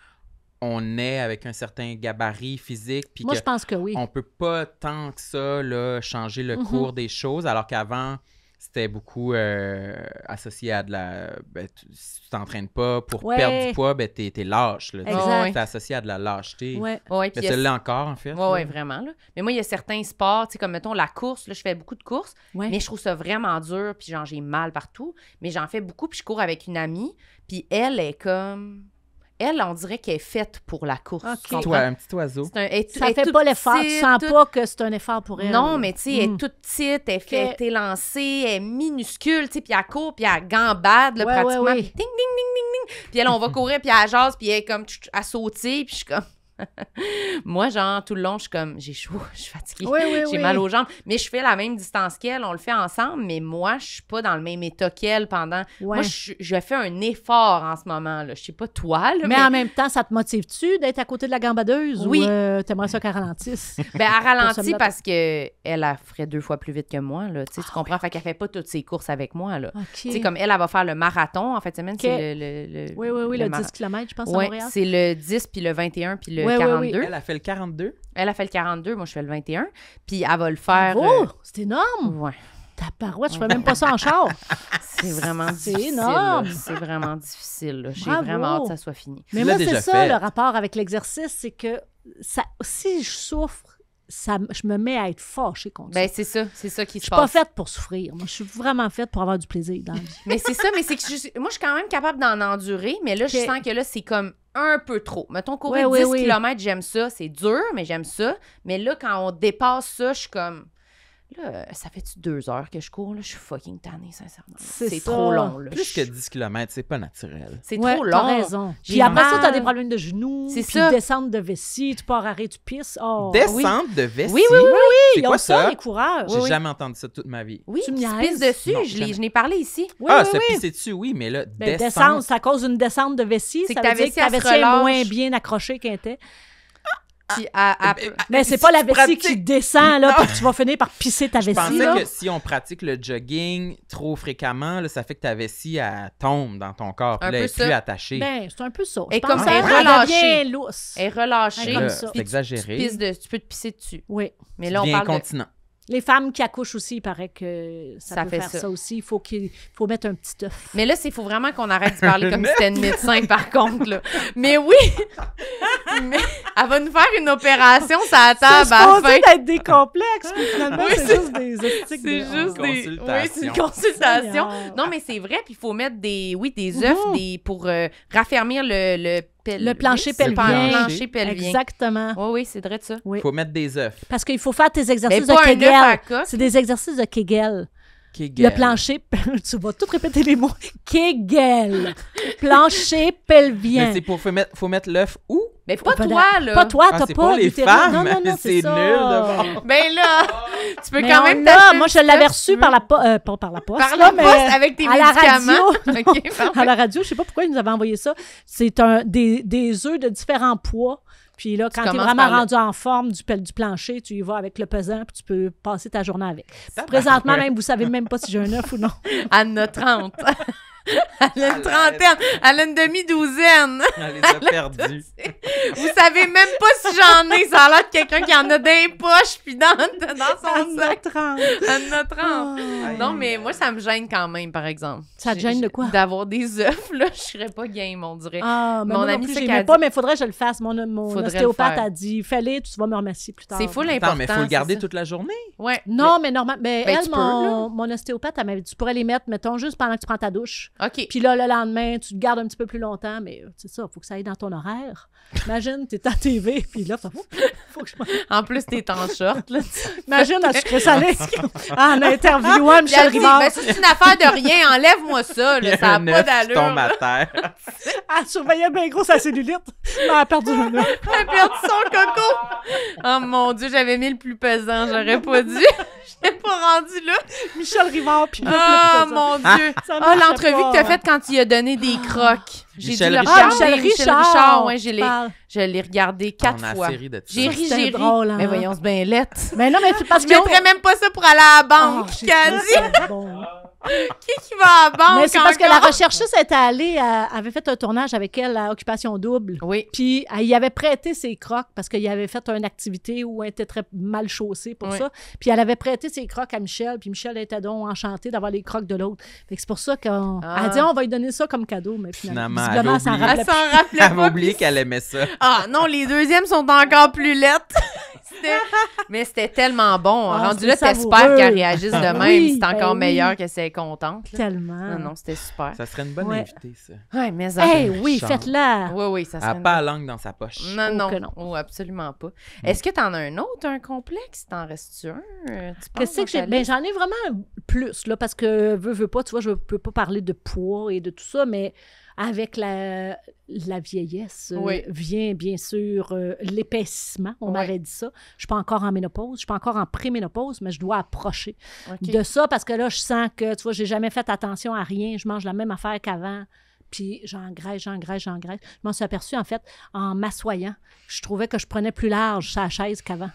on est avec un certain gabarit physique. Moi, je pense que oui. On peut pas tant que ça changer le mm-hmm. cours des choses, alors qu'avant, c'était beaucoup euh, associé à de la. Ben, tu, si tu t'entraînes pas pour perdre du poids, ben, t'es, es lâche. Là, T'es associé à de la lâcheté. Ouais. ouais tu l'as encore, en fait. Oui, ouais, vraiment. Mais moi, il y a certains sports, comme mettons la course, là, je fais beaucoup de courses, mais je trouve ça vraiment dur, puis genre, j'ai mal partout. Mais j'en fais beaucoup, puis je cours avec une amie, puis elle est comme elle, on dirait qu'elle est faite pour la course. Okay. un petit oiseau. ça fait pas l'effort. Tu sens pas que c'est un effort pour elle. Non, mais tu sais, elle est hmm. toute petite, elle, fait, t'es est lancée, elle est minuscule, tu sais, puis elle court, puis elle gambade, pratiquement. Puis ding, ding, ding, ding, ding. Puis elle, on va courir, puis elle jase, puis elle est comme, à sauter, puis je suis comme... Moi, genre, tout le long, je suis comme, j'ai chaud, je suis fatiguée, j'ai mal aux jambes. Mais je fais la même distance qu'elle, on le fait ensemble, mais moi, je suis pas dans le même état qu'elle pendant. Moi, je, je, fais un effort en ce moment, là. Je sais pas toi, mais, en même temps, ça te motive-tu d'être à côté de la gambadeuse oui. ou euh, t'aimerais ça qu'elle ralentisse? Ben, elle ralentit parce que elle, ferait deux fois plus vite que moi, là. tu ah comprends? Fait qu'elle fait pas toutes ses courses avec moi, là. Tu sais, comme elle, va faire le marathon en fait, semaine. C'est le, le, Oui, oui, oui, le, 10 km, je pense, à Montréal. C'est le 10 puis le 21 puis le elle a fait le 42. Elle a fait le 42, moi je fais le 21. Puis elle va le faire. Oh, c'est énorme! Ouais. Ta paroisse, je fais même pas ça en char. C'est vraiment difficile. C'est énorme! – C'est vraiment difficile. J'ai vraiment hâte que ça soit fini. Mais moi, c'est ça le rapport avec l'exercice, c'est que si je souffre, je me mets à être fâchée contre ben, c'est ça, c'est ça qui se passe. Je suis pas faite pour souffrir. Moi, je suis vraiment faite pour avoir du plaisir dans la vie. mais c'est ça, mais c'est que moi, je suis quand même capable d'en endurer, mais là, je sens que là, c'est comme un peu trop. Mettons, courir 10 km, j'aime ça. C'est dur, mais j'aime ça. Mais là, quand on dépasse ça, je suis comme Là, ça fait-tu deux heures que je cours? Là, je suis fucking tannée, sincèrement. C'est trop long. Plus que 10 km, c'est pas naturel. C'est trop long. raison. Puis après ça, t'as des problèmes de genoux. C'est ça. Descendre de vessie, tu pars arrêt, tu pisses. Oh, descente de vessie? Oui, oui, oui. oui. C'est quoi ça? Les coureurs. J'ai jamais entendu ça toute ma vie. Oui, tu me pisses dessus. je l'ai parlé ici. ah, ça pissait dessus, oui, mais là, ben, descendre. ça cause une descente de vessie. Ça veut dire que ta vessie est moins bien accrochée qu'elle était. Ah, à, eh, eh, mais c'est eh, pas la vessie qui descend là, tu vas finir par pisser ta vessie. Je pensais que si on pratique le jogging trop fréquemment, ça fait que ta vessie tombe dans ton corps, elle est plus attachée. Ben, c'est un peu ça. Et comme ça, elle est relâchée. C'est exagéré. Tu, de, tu peux te pisser dessus. Oui. Mais là, on parle incontinent. Les femmes qui accouchent aussi, il paraît que ça, peut fait faire ça. aussi. Il faut, qu'il faut mettre un petit œuf. Mais là, il faut vraiment qu'on arrête de parler comme si c'était une médecin, par contre. Mais oui! avant elle va nous faire une opération, ça attend Ça à la fin. des complexes, mais finalement, c'est juste des optiques. C'est juste des... Oui, une consultation. Non, mais c'est vrai, puis il faut mettre des... Oui, des œufs pour euh, raffermir le le plancher pelvien. Le plancher pelvien. Exactement. Oui, oui, c'est vrai ça. Il faut mettre des œufs. Parce qu'il faut faire tes exercices de Kegel. C'est des exercices de Kegel. Kegel. Le plancher, tu vas tout répéter les mots. Kegel. plancher pelvien. Mais c'est pour mettre, faut mettre l'œuf où? Mais pas, toi, là. Pas toi, ah, t'as pas, pas les femmes. Non, non, non, c'est nul de Mais ben là, tu peux quand même là, Moi, je l'avais reçu hein. par la, poste. Euh, pas par la poste. Par la mais poste avec tes à médicaments. La radio, à la radio, je sais pas pourquoi ils nous avaient envoyé ça. C'est un des, des œufs de différents poids. Puis là, quand t'es vraiment rendu en forme du, du plancher, tu y vas avec le pesant, puis tu peux passer ta journée avec. Présentement, même, vous savez même pas si j'ai un œuf ou non. À 30. Elle a une trentaine. Elle a une demi-douzaine. Elle est a Vous savez même pas si j'en ai. Ça a l'air de quelqu'un qui en a des poches puis dans, son sac. Elle en a 30. Ah. Non, mais moi, ça me gêne quand même, par exemple. Ça te gêne de quoi? D'avoir des œufs, là, je serais pas game, on dirait. Ah, mais ben mon moi pas, mais faudrait que je le fasse. Mon, mon ostéopathe a dit, fallait, tu vas me remercier plus tard. C'est fou l'important. mais faut le garder toute la journée. Ouais. Non, mais, normalement, mais ben, elle, mon, mon, ostéopathe, elle m'avait dit, tu pourrais les mettre, mettons, juste pendant que tu prends ta douche. OK. Puis là, le lendemain, tu te gardes un petit peu plus longtemps, mais euh, c'est ça, il faut que ça aille dans ton horaire. Imagine, t'es à TV, puis là, faut, que je En plus, t'es en short, là. Imagine, à sucre salé, en interviewant hein, Michel Rivard. Mais ben, c'est une affaire de rien, enlève-moi ça, là, ça n'a pas d'allure. Ton à terre. elle surveillait bien gros sa cellulite, elle a perdu a perdu son coco. Oh mon Dieu, j'avais mis le plus pesant, j'aurais pas dû. Je pas rendu là. Michel Rivard, puis là. Oh mon ah! Dieu. Ah, l'entrevue que t'as fait quand il a donné des ah, crocs. J'ai Michel dit le Richard. Ah, ah, Michel Richard. Richard, ouais, je l'ai, je l'ai regardé quatre fois. J'ai ri, j'ai ri. drôle, hein. Mais voyons, c'est bien lettre. Mais non, mais c'est parce Je que. mettrais même pas ça pour aller à la banque, bon. qui va Mais c'est parce que la recherchiste était allée, avait fait un tournage avec elle à Occupation Double. Oui. Puis elle euh, y avait prêté ses crocs parce qu'il avait fait une activité où elle était très mal chaussée pour ça. Puis elle avait prêté ses crocs à Michel. Puis Michel était donc enchantée d'avoir les crocs de l'autre. Fait c'est pour ça qu'elle ah. a dit on va lui donner ça comme cadeau. Mais finalement, elle, s'en rappelait, Elle m'a oublié qu'elle aimait ça. Ah non, les deuxièmes sont encore plus lettres. mais c'était tellement bon. Ah, Rendu là, t'espères qu'elle réagisse de ah, c'est ben encore meilleur que ses contente. Tellement. Non, non, c'était super. Ça serait une bonne ouais. invitée, ça. Ouais, mais hey, oui, faites-la. Oui, oui, ça serait. Elle n'a pas la langue dans sa poche. Non, oh, non. Oh, absolument pas. Mm. Est-ce que tu en as un autre, un complexe? T'en restes-tu un? Tu penses? que Ben, j'en ai vraiment plus, là, parce que veux, veux pas, tu vois, je peux pas parler de poids et de tout ça, mais avec la, la vieillesse euh, vient bien sûr euh, l'épaississement, on m'avait dit ça. Je ne suis pas encore en ménopause, je ne suis pas encore en préménopause, mais je dois approcher de ça parce que là, je sens que, tu vois, j'ai jamais fait attention à rien, je mange la même affaire qu'avant. Puis j'engraisse, j'engraisse, j'engraisse. Je m'en suis aperçue, en fait, en m'assoyant. Je trouvais que je prenais plus large sa chaise qu'avant.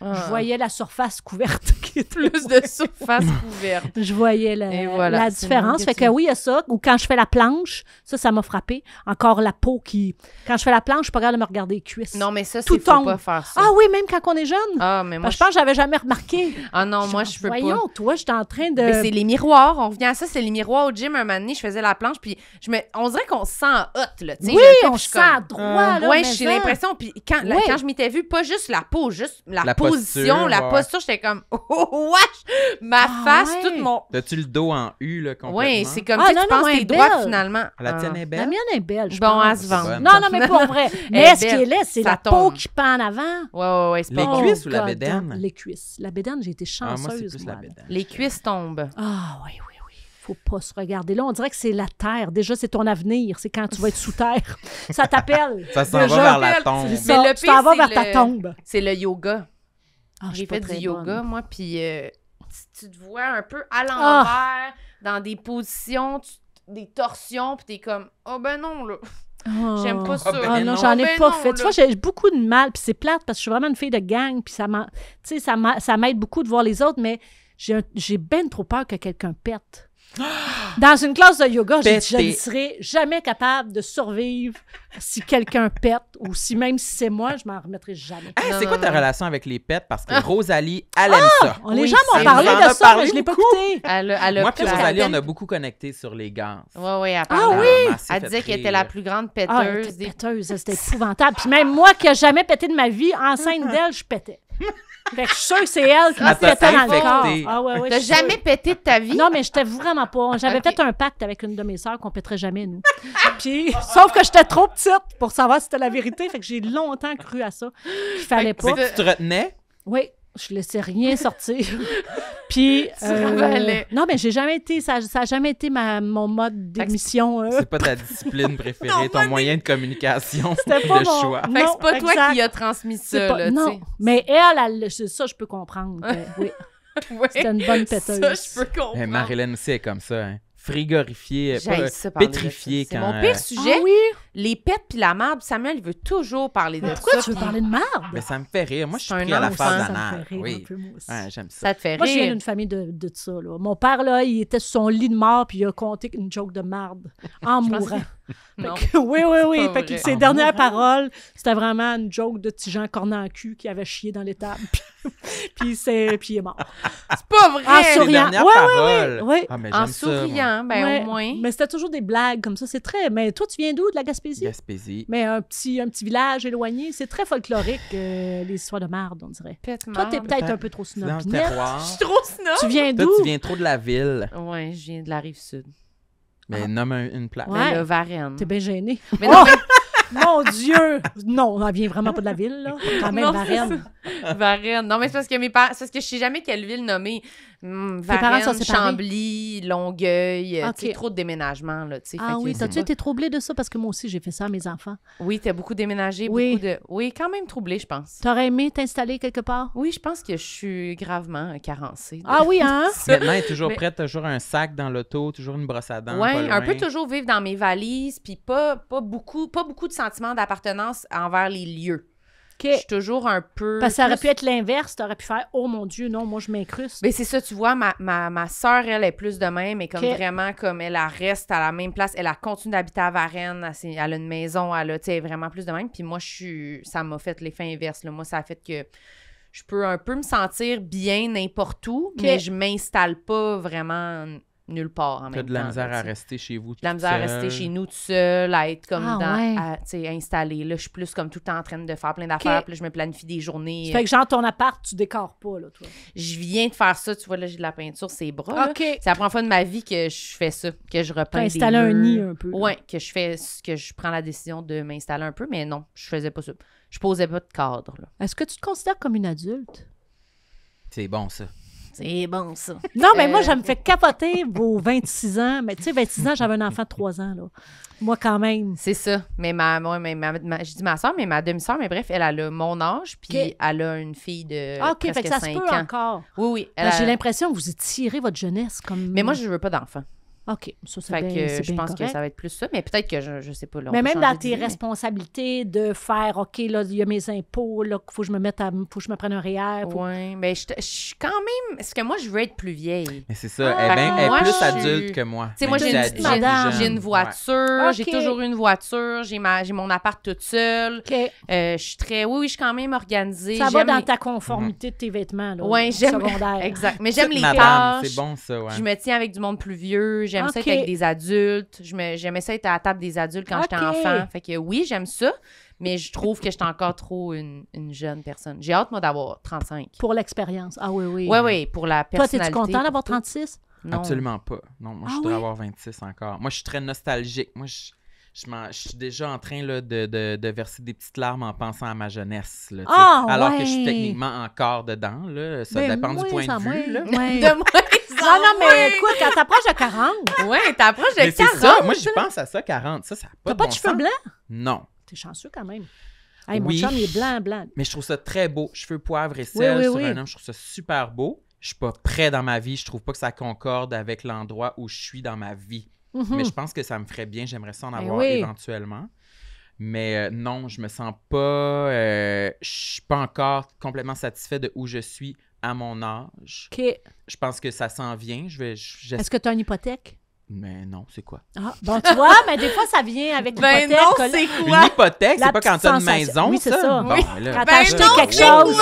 Je ah. voyais la surface couverte. plus de surface couverte. Je voyais la, la différence. Fait que oui, il y a ça. Ou quand je fais la planche, ça, ça m'a frappé. Encore la peau qui. Quand je fais la planche, je suis pas capable de me regarder les cuisses. Non, mais ça, c'est faut pas faire ça. Ah oui, même quand on est jeune. Ah, mais moi. je... pense que j'avais jamais remarqué. Ah non, moi, je peux pas. Voyons, toi, j'étais en train de. c'est les miroirs. On revient à ça, c'est les miroirs au gym. Un moment je faisais la planche, puis je me... on dirait qu'on se sent hot, là. oui, on sent droit, euh, j'ai hein. l'impression. quand, je m'étais vue, pas juste la peau, juste la, position, la posture, j'étais comme, oh, wesh! Ma ah face, tout mon. T'as-tu le dos en U, là, complètement? Oui, c'est comme ça ah, tu penses tes finalement. La ah. tienne est belle. La mienne est belle. Je bon, pense. à se vendre. Non, non, mais pour vrai. mais ce qui est laid, c'est la peau qui pend en avant. Ouais, ouais, ouais. Les cuisses ou la oh, bédaine? Les cuisses. La bédaine, j'ai été chanceuse. moi, plus la Les cuisses tombent. Ah, oui, oui oui. faut pas se regarder. Là, on dirait que c'est la terre. Déjà, c'est ton avenir. C'est quand tu vas être sous terre. Ça t'appelle. ça s'en va vers la tombe. Ça, Mais vers ta tombe. C'est le yoga. Ah, j'ai fait du yoga, moi, puis euh, tu, te vois un peu à ah! l'envers, dans des positions, des torsions, puis t'es comme, oh ben non, là. J'aime pas ça. Ben non, j'en ai pas fait. Là. Tu j'ai beaucoup de mal, puis c'est plate parce que je suis vraiment une fille de gang, puis ça m'aide ça, beaucoup de voir les autres, mais j'ai bien trop peur que quelqu'un pète. Dans une classe de yoga, je ne serai jamais capable de survivre si quelqu'un pète ou si même si c'est moi, je m'en remettrai jamais. c'est quoi ta relation avec les pètes Parce que ah. Rosalie, elle aime ah! ça. Les gens m'ont parlé de ça, mais je l'ai pas écouté. moi et Rosalie, on a beaucoup connecté sur les gants. Ah oui, oui, ah, oui. Elle disait qu'elle était la plus grande pèteuse Ah, c'était épouvantable. Puis même moi qui n'ai jamais pété de ma vie, enceinte d'elle, je pétais. Fait ben, que je suis sûre que c'est elle qui ah, m'a pété dans le corps. Ah, T'as jamais pété de ta vie? Non, mais j'étais vraiment pas. J'avais peut fait un pacte avec une de mes sœurs qu'on pèterait jamais, nous. Puis, sauf que j'étais trop petite pour savoir si c'était la vérité. Fait que j'ai longtemps cru à ça. il fallait pas. tu te retenais? Oui je laissais rien sortir. Puis. Euh, non, mais j'ai jamais été. Ça n'a jamais été ma, mon mode d'émission. Hein. C'est pas ta discipline préférée, ton moyen de communication. C'était choix. Non, c'est pas toi qui as transmis ça. non. Mais elle, ça, je peux comprendre. oui. C'était une bonne pétasse. Ça, je peux comprendre. Marilyn aussi est comme ça. Hein frigorifié, pétrifié. C'est mon euh, pire sujet. Ah oui les pets puis la marde, Samuel il veut toujours parler de mais ça. Pourquoi tu veux parler de marde? Mais ben, ça me fait rire. Moi, je suis pris à la phase de la marde. Oui. Ouais, j'aime ça. Ça te fait moi, rire. Moi, je viens d'une famille de, de ça. Là. Mon père, là, il était sur son lit de mort puis il a compté une joke de marde en mourant. oui, oui, oui. Fait ses dernières paroles, c'était vraiment une joke de petit Jean en cul qui avait chié dans l'étable. puis, c'est... puis il est mort. C'est pas vrai! En souriant. Les ouais, ouais, ouais, ouais. Ah, en souriant, ben, au moins. Mais c'était toujours des blagues comme ça. C'est très. Mais toi, tu viens d'où? De la Gaspésie? Mais un petit, un petit village éloigné, c'est très folklorique, euh, les histoires de marde, on dirait. Toi, t'es peut-être un peu trop snob. Je suis trop snob. Tu viens d'où? Toi, tu viens trop de la ville. Oui, je viens de la rive sud. Mais ah. nomme une place. Ouais, T'es bien gêné. Mais non, oh! Mon Dieu! Non, on vient vraiment pas de la ville, là. Quand même, Varenne. Varenne. Non, mais c'est parce que mes parents. C'est parce que je sais jamais quelle ville nommer. Mm, Varennes, Chambly, Longueuil, euh, trop de déménagements. Là, ah oui, t'as-tu été troublée de ça? Parce que moi aussi, j'ai fait ça à mes enfants. Oui, t'as beaucoup déménagé. Oui. Beaucoup de... oui, quand même troublée, je pense. T'aurais aimé t'installer quelque part? Oui, je pense que je suis gravement carencée. Ah oui, hein? Maintenant, est toujours prêt, prête, toujours un sac dans l'auto, toujours une brosse à dents. Oui, un peu toujours vivre dans mes valises, puis pas, pas, beaucoup, pas beaucoup de sentiments d'appartenance envers les lieux. Je suis toujours un peu. Parce que ça aurait pu être l'inverse. Tu aurais pu faire Oh mon Dieu, non, moi je m'incruste. Mais ben, c'est ça, tu vois, ma, ma, soeur, elle est plus de même, mais comme vraiment, comme elle, reste à la même place. Elle a continué d'habiter à Varennes. Elle, a une maison, elle a, vraiment plus de même. Puis moi, je suis. Ça m'a fait l'effet inverse. Là. Moi, ça a fait que je peux un peu me sentir bien n'importe où, mais je m'installe pas vraiment nulle part en même de la misère à rester chez vous. De la misère à rester chez nous tout seul, à être comme ah, dans, ouais. installée. Là, je suis plus comme tout le temps en train de faire plein d'affaires, je me planifie des journées. Ça fait euh, que genre ton appart, tu décores pas, là, toi. Je viens de faire ça, tu vois, là, j'ai de la peinture, c'est bras. ça C'est la première fois de ma vie que je fais ça, que je repeins des un nid un peu. Oui, que je fais, que je prends la décision de m'installer un peu, mais non, je faisais pas ça. Je posais pas de cadre, Est-ce que tu te considères comme une adulte? C'est bon, ça. C'est bon, ça. Non, mais moi, je euh, me fais capoter vos 26 ans. Mais tu sais, 26 ans, j'avais un enfant de 3 ans, là. Moi, quand même. C'est ça. Mais ma, moi, ma, ma, ma soeur, mais ma demi-soeur, mais bref, elle, a le mon âge, puis elle a une fille de. Ah, OK, fait que ça se peut encore. Oui, oui. J'ai l'impression que vous étirez votre jeunesse comme. Mais moi, je ne veux pas d'enfant. OK. Ça, ça que je pense que ça va être plus ça, mais peut-être que je ne sais pas. mais même dans tes responsabilités de faire OK, là, il y a mes impôts, là, faut que je me mette à, faut que je me prenne un REER. Oui, mais ben, je, suis quand même. Est-ce que moi, je veux être plus vieille? c'est ça. elle, est plus adulte que moi. Tu moi, j'ai une, voiture, j'ai toujours une voiture, j'ai mon appart toute seule. Euh, je suis très. Oui, je suis quand même organisée. Ça va dans ta conformité de tes vêtements, là. Oui, j'aime. Exact. Mais j'aime les tâches. C'est bon, ça, Je me tiens avec du monde plus vieux J'aime ça avec des adultes. J'aimais ça être à la table des adultes quand j'étais enfant. Fait que oui, j'aime ça, mais je trouve que j'étais encore trop une, jeune personne. J'ai hâte, moi, d'avoir 35. Pour l'expérience. Ah oui, oui. Oui, oui, pour la personnalité. Toi, t'es-tu content d'avoir 36? Absolument pas. Non, moi, je ah voudrais avoir 26 encore. Moi, je suis très nostalgique. Moi, je je, je suis déjà en train là, de, verser des petites larmes en pensant à ma jeunesse. Ah, alors que je suis techniquement encore dedans. Là, ça ben dépend du point de vue. de moi. Non, non, ah mais écoute, quand t'approches de 40. Ouais, t'approches de mais 40. Ça. Moi, je pense à ça, 40. Ça, ça pas T'as pas de, cheveux blancs? Non. T'es chanceux quand même. Hey, mon oui, est blanc, blanc. Mais je trouve ça très beau. Cheveux poivre et sel sur un homme, je trouve ça super beau. Je suis pas prêt dans ma vie. Je trouve pas que ça concorde avec l'endroit où je suis dans ma vie. Mm-hmm. Mais je pense que ça me ferait bien. J'aimerais ça en ben avoir éventuellement. Mais euh, non, je me sens pas. Euh, je suis pas encore complètement satisfait de où je suis à mon âge. Je pense que ça s'en vient. Je vais, Est-ce que tu as une hypothèque? Mais non, c'est quoi? Ah, bon, tu vois, mais des fois, ça vient avec une ben hypothèque. non, c'est quoi? Une hypothèque, c'est pas quand tu as une maison, oui, ça? ça. Bon, là, quand acheté ben quelque chose.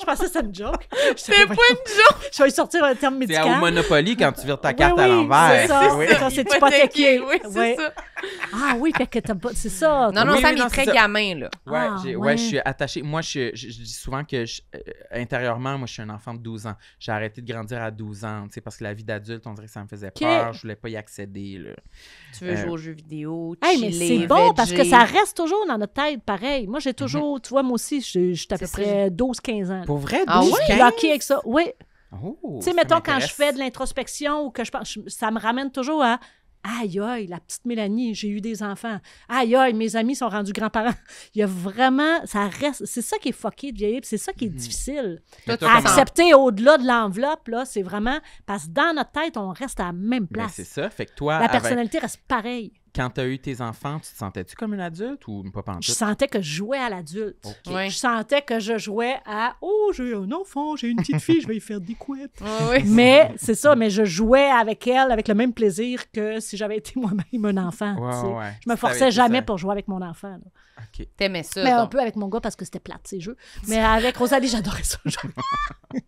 je pensais que c'était une joke. fais pas une joke! Je vais sortir un terme médical. C'est au Monopoly quand tu vires ta carte à l'envers. C'est ça, c'est hypothéqué. Oui, c'est ça ah oui, que t'as C'est ça. Non, non, ça très gamin, là. Ah, ouais, je suis attaché. Moi, je, je, dis souvent que euh, intérieurement, moi, je suis un enfant de 12 ans. J'ai arrêté de grandir à 12 ans, parce que la vie d'adulte, on dirait que ça me faisait peur. Je voulais pas y accéder, Tu veux jouer euh, aux jeux vidéo, mais c'est bon, parce que ça reste toujours dans notre tête, pareil. Moi, j'ai toujours, mhm. tu vois, moi aussi, je suis à peu près 12-15 ans. Pour vrai, 12-15? Ah, oui? avec ça, oui. Oh, tu sais, mettons, quand je fais de l'introspection ou que je pense, ça me ramène toujours à Aïe, aïe, la petite Mélanie, j'ai eu des enfants. Aïe, aïe, mes amis sont rendus grands-parents. Il y a vraiment, ça reste, c'est ça qui est fucké de vieillir, c'est ça qui est mhm. difficile. à accepter au-delà de l'enveloppe, là, c'est vraiment, parce dans notre tête, on reste à la même ben, place. c'est ça, fait que toi. La personnalité reste pareille. Quand tu as eu tes enfants, tu te sentais-tu comme une adulte ou pas pantoute? Je sentais que je jouais à l'adulte. Je sentais que je jouais à Oh, j'ai un enfant, j'ai une petite fille, je vais y faire des couettes. Mais c'est ça, mais je jouais avec elle avec le même plaisir que si j'avais été moi-même un enfant. Je me forçais jamais pour jouer avec mon enfant. T'aimais ça. Mais un peu avec mon gars parce que c'était plate, ces jeux. Mais avec Rosalie, j'adorais ça.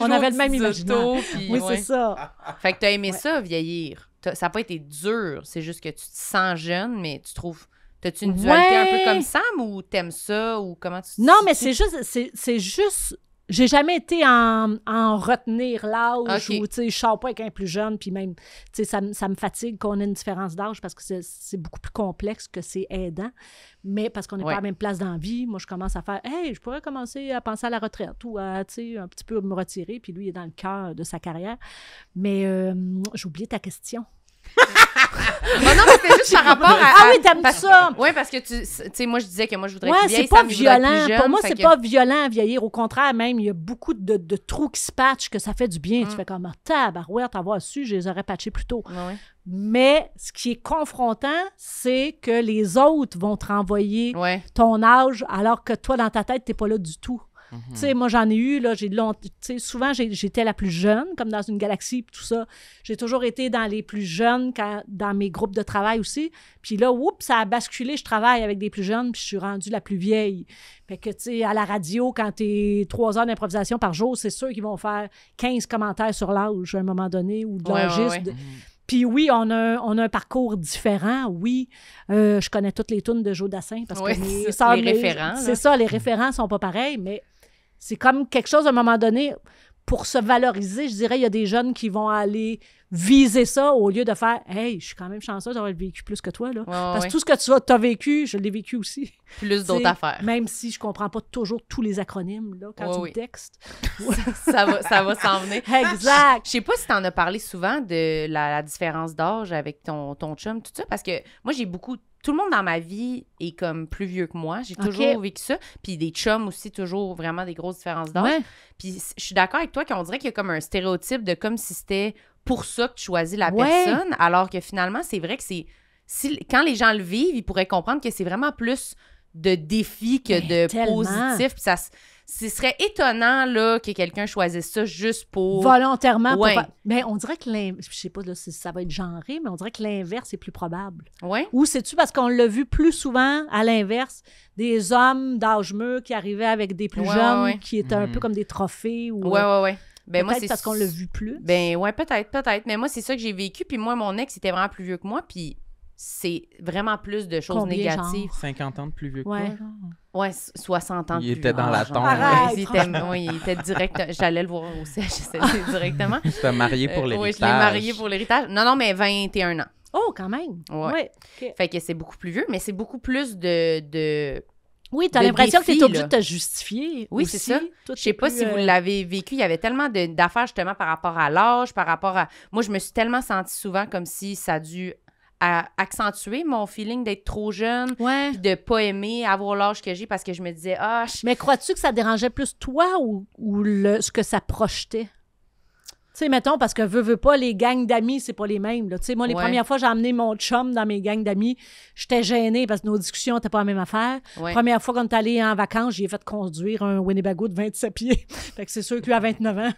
On avait le même imaginaire. oui, c'est ça. Fait que t'as aimé ça, vieillir ça n'a pas été dur, c'est juste que tu te sens jeune, mais tu trouves. T'as-tu une dualité un peu comme Sam ou t'aimes ça ou comment tu. Non, mais c'est juste, c'est, juste j'ai jamais été en, en retenir l'âge où ou, tu sais, je sors pas avec un plus jeune, puis même, tu sais, ça, ça, me fatigue qu'on ait une différence d'âge parce que c'est beaucoup plus complexe que c'est aidant. Mais parce qu'on n'est pas à la même place dans vie, moi, je commence à faire, hey, je pourrais commencer à penser à la retraite ou à, tu sais, un petit peu me retirer, puis lui, il est dans le cœur de sa carrière. Mais euh, j'ai oublié ta question. Oh non, mais juste par rapport à. Ah oui, t'aimes ça. Oui, parce que tu sais, moi, je disais que moi, je voudrais ouais, c'est pas violent. Pour moi, c'est pas violent à vieillir. Au contraire, même, il y a beaucoup de, trous qui se patchent que ça fait du bien. Tu mm. fais comme, ah, tabarouette, avoir su, je les aurais patchés plus tôt. Ouais. Mais ce qui est confrontant, c'est que les autres vont te renvoyer ton âge alors que toi, dans ta tête, t'es pas là du tout. Mhm. Tu sais, moi, j'en ai eu, là, j'ai souvent, j'étais la plus jeune, comme dans une galaxie, tout ça. J'ai toujours été dans les plus jeunes, dans mes groupes de travail aussi. Puis là, oups, ça a basculé, je travaille avec des plus jeunes, puis je suis rendue la plus vieille. mais que, tu sais, à la radio, quand es trois heures d'improvisation par jour, c'est sûr qu'ils vont faire 15 commentaires sur l'âge à un moment donné, ou de Puis oui, on a, on a un parcours différent. Oui, euh, je connais toutes les tunes de Joe Dassin parce que c'est ça, les, référents. C'est ça, les référents sont pas pareils, mais c'est comme quelque chose, à un moment donné, pour se valoriser, je dirais, il y a des jeunes qui vont aller viser ça au lieu de faire Hey, je suis quand même chanceuse d'avoir vécu plus que toi. Là. Parce que tout ce que tu as, vécu, je l'ai vécu aussi. Plus d'autres affaires. Même si je comprends pas toujours tous les acronymes là, quand tu textes. ça, va, ça s'en venir. exact. Je sais pas si tu en as parlé souvent de la, différence d'âge avec ton, ton chum, tout ça. Parce que moi, j'ai beaucoup tout le monde dans ma vie est comme plus vieux que moi. J'ai toujours vécu ça. Puis des chums aussi, toujours vraiment des grosses différences d'âge. Puis je suis d'accord avec toi qu'on dirait qu'il y a comme un stéréotype de comme si c'était pour ça que tu choisis la personne, alors que finalement, c'est vrai que c'est. Si, quand les gens le vivent, ils pourraient comprendre que c'est vraiment plus de défis que de positif. Puis ça ce serait étonnant là, que quelqu'un choisisse ça juste pour. Volontairement. Ouais. Mais on dirait que l'inverse, je sais pas là, si ça va être genré, mais on dirait que l'inverse est plus probable. Ouais. Ou c'est-tu parce qu'on l'a vu plus souvent à l'inverse des hommes d'âge mûr qui arrivaient avec des plus jeunes qui étaient un peu mhm. comme des trophées ou. Ouais, ouais, ouais. Euh, ben peut-être parce qu'on l'a vu plus. Ben ouais, peut-être, peut-être. Mais moi, c'est ça que j'ai vécu. Puis moi, mon ex était vraiment plus vieux que moi. Puis c'est vraiment plus de choses négatives. 50 ans de plus vieux que ouais. Ouais, 60 ans de il était dans la tombe. oui, il était direct. J'allais le voir au CHSLD directement. Il marié pour l'héritage. Euh, oui, je l'ai marié pour l'héritage. Non, non, mais 21 ans. Oh, quand même. Ouais. Fait que c'est beaucoup plus vieux, mais c'est beaucoup plus de. de oui, t'as l'impression que t'es obligé de te justifier. Oui, c'est ça. je sais pas si vous euh, l'avez vécu. Il y avait tellement d'affaires justement par rapport à l'âge, par rapport à. Moi, je me suis tellement sentie souvent comme si ça a dû à accentuer mon feeling d'être trop jeune, de pas aimer avoir l'âge que j'ai parce que je me disais ah. Mais crois-tu que ça dérangeait plus toi ou, ou le, ce que ça projetait? Tu sais, mettons, parce que veux, veux pas, les gangs d'amis, c'est pas les mêmes. Tu moi, les premières fois, j'ai amené mon chum dans mes gangs d'amis, j'étais gênée parce que nos discussions n'étaient pas la même affaire. Première fois quand est allé en vacances, j'ai fait conduire un Winnebago de 27 pieds. fait que c'est sûr que lui, 29 ans.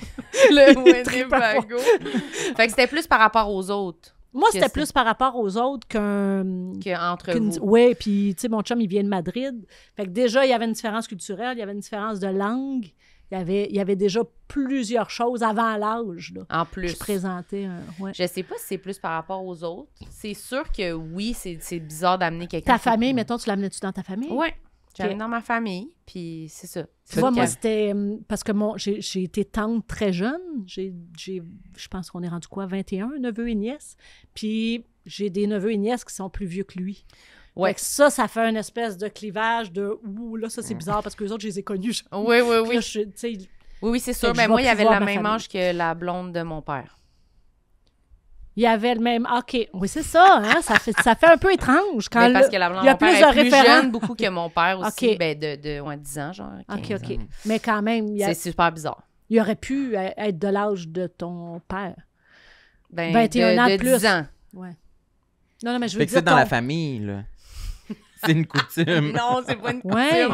le Winnebago. fait que c'était plus par rapport aux autres. Moi, c'était plus par rapport aux autres qu'un. Qu'entre vous. Oui, puis, tu sais, mon chum, il vient de Madrid. Fait que déjà, il y avait une différence culturelle, il y avait une différence de langue. Il y avait, il y avait déjà plusieurs choses avant l'âge. En plus. Je présentais un, Je sais pas si c'est plus par rapport aux autres. C'est sûr que oui, c'est bizarre d'amener quelqu'un. Ta famille, mettons, tu l'amenais-tu dans ta famille? Oui dans ma famille, puis c'est ça. Tu vois, moi, c'était hum, parce que mon, j'ai, été tante très jeune. J'ai, je pense qu'on est rendu quoi, 21 neveux et nièces. Puis j'ai des neveux et nièces qui sont plus vieux que lui. Ouais. ça, ça fait une espèce de clivage de ouh, là, ça c'est mm. bizarre parce que les autres, je les ai connus. Oui, oui, oui. oui, c'est sûr. Mais moi, il y avait la même âge que la blonde de mon père il y avait le même ah, OK. Oui, c'est ça, hein? ça, fait, ça fait un peu étrange quand mais ben, parce que la, il y a plus de plus jeune beaucoup que mon père aussi, okay. ben de, de ouais, 10 ans, genre. OK, OK. Mais quand même. C'est super bizarre. Il aurait pu être de l'âge de ton père. Ben, 21 de, ans plus. 10 ans. Ouais. Non, non, mais je veux fait dire. Que c'est dans la famille, là. C'est une coutume. non, c'est pas une coutume. Ouais.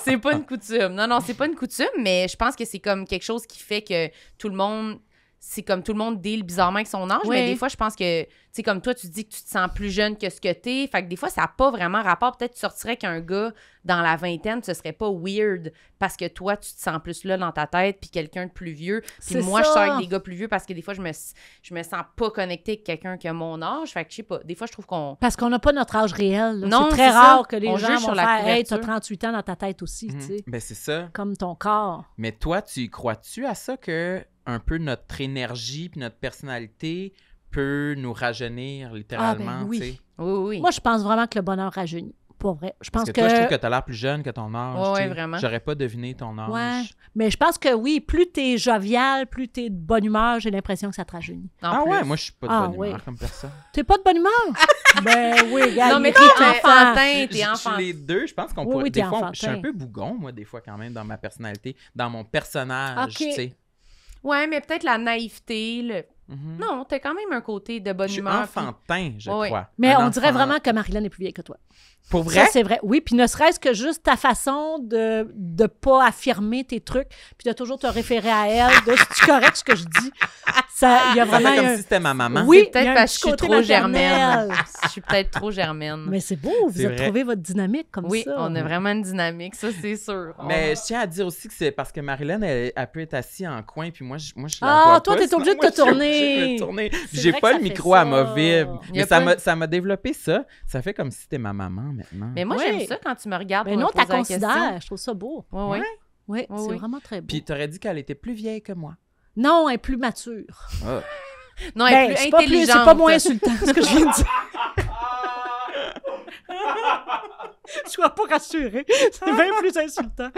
c'est pas une coutume. Non, non, c'est pas une coutume, mais je pense que c'est comme quelque chose qui fait que tout le monde c'est comme tout le monde deal bizarrement avec son âge, mais des fois, je pense que, tu sais, comme toi, tu dis que tu te sens plus jeune que ce que t'es. Fait que des fois, ça n'a pas vraiment rapport. Peut-être tu sortirais qu'un gars dans la vingtaine, ce serait pas weird parce que toi, tu te sens plus là dans ta tête, puis quelqu'un de plus vieux. Puis moi, je sors avec des gars plus vieux parce que des fois, je me, je me sens pas connecté avec quelqu'un qui a mon âge. Fait que je sais pas. Des fois, je trouve qu'on. Parce qu'on n'a pas notre âge réel. Non, c'est très rare que les gens vont faire, la 38 ans dans ta tête aussi, tu hmm. sais. Ben, c'est ça. Comme ton corps. Mais toi, tu crois-tu à ça que un peu notre énergie puis notre personnalité peut nous rajeunir littéralement. Ah ben oui. oui, oui. Moi, je pense vraiment que le bonheur rajeunit. Pour vrai. Je pense Parce que, toi, je trouve que tu as l'air plus jeune que ton âge. oui, vraiment. J'aurais pas deviné ton âge. Ouais. Mais je pense que oui, plus tu es jovial, plus tu es de bonne humeur, j'ai l'impression que ça te rajeunit. ah ouais, moi, je suis pas de ah bonne humeur comme personne. T'es pas de bonne humeur? ben oui, Non, mais t'es enfantin, t'es enfantin. les deux, je pense qu'on peut. des fois, je suis un peu bougon, moi, des fois, quand même, dans ma personnalité, dans mon personnage, tu sais. Ouais, mais peut-être la naïveté, le Mm-hmm. Non, t'as quand même un côté de bonne je suis enfantin, je oui. crois. Mais on dirait vraiment que Marilyn est plus vieille que toi. Pour vrai? c'est vrai. Oui, puis ne serait-ce que juste ta façon de ne pas affirmer tes trucs, puis de toujours te référer à elle, de si tu correct ce que je dis. Ça, il y a vraiment. comme un... si c'était ma maman. Oui, peut-être que je suis trop germaine. je suis peut-être trop germaine. Mais c'est beau, vous avez trouvé votre dynamique comme oui, ça. Oui, on a vraiment une dynamique, ça, c'est sûr. Mais je tiens à dire aussi que c'est parce que Marilyn, elle, elle, peut être assise en coin, puis moi, je, moi, je la Ah, toi, t'es obligé de te tourner je tourner. J'ai pas le micro à à ma Mais ça m'a développé ça. Ça fait comme si t'es ma maman maintenant. Mais moi, j'aime ça quand tu me regardes. Mais non, t'as considère. Je trouve ça beau. Oui, ouais, ouais, c'est vraiment très beau. Puis t'aurais dit qu'elle était plus vieille que moi. Non, elle est plus mature. Ah. non, elle est ben, plus intelligente. C'est pas moins insultant, ce que je viens de dire. Sois pas rassurée. C'est bien plus insultant.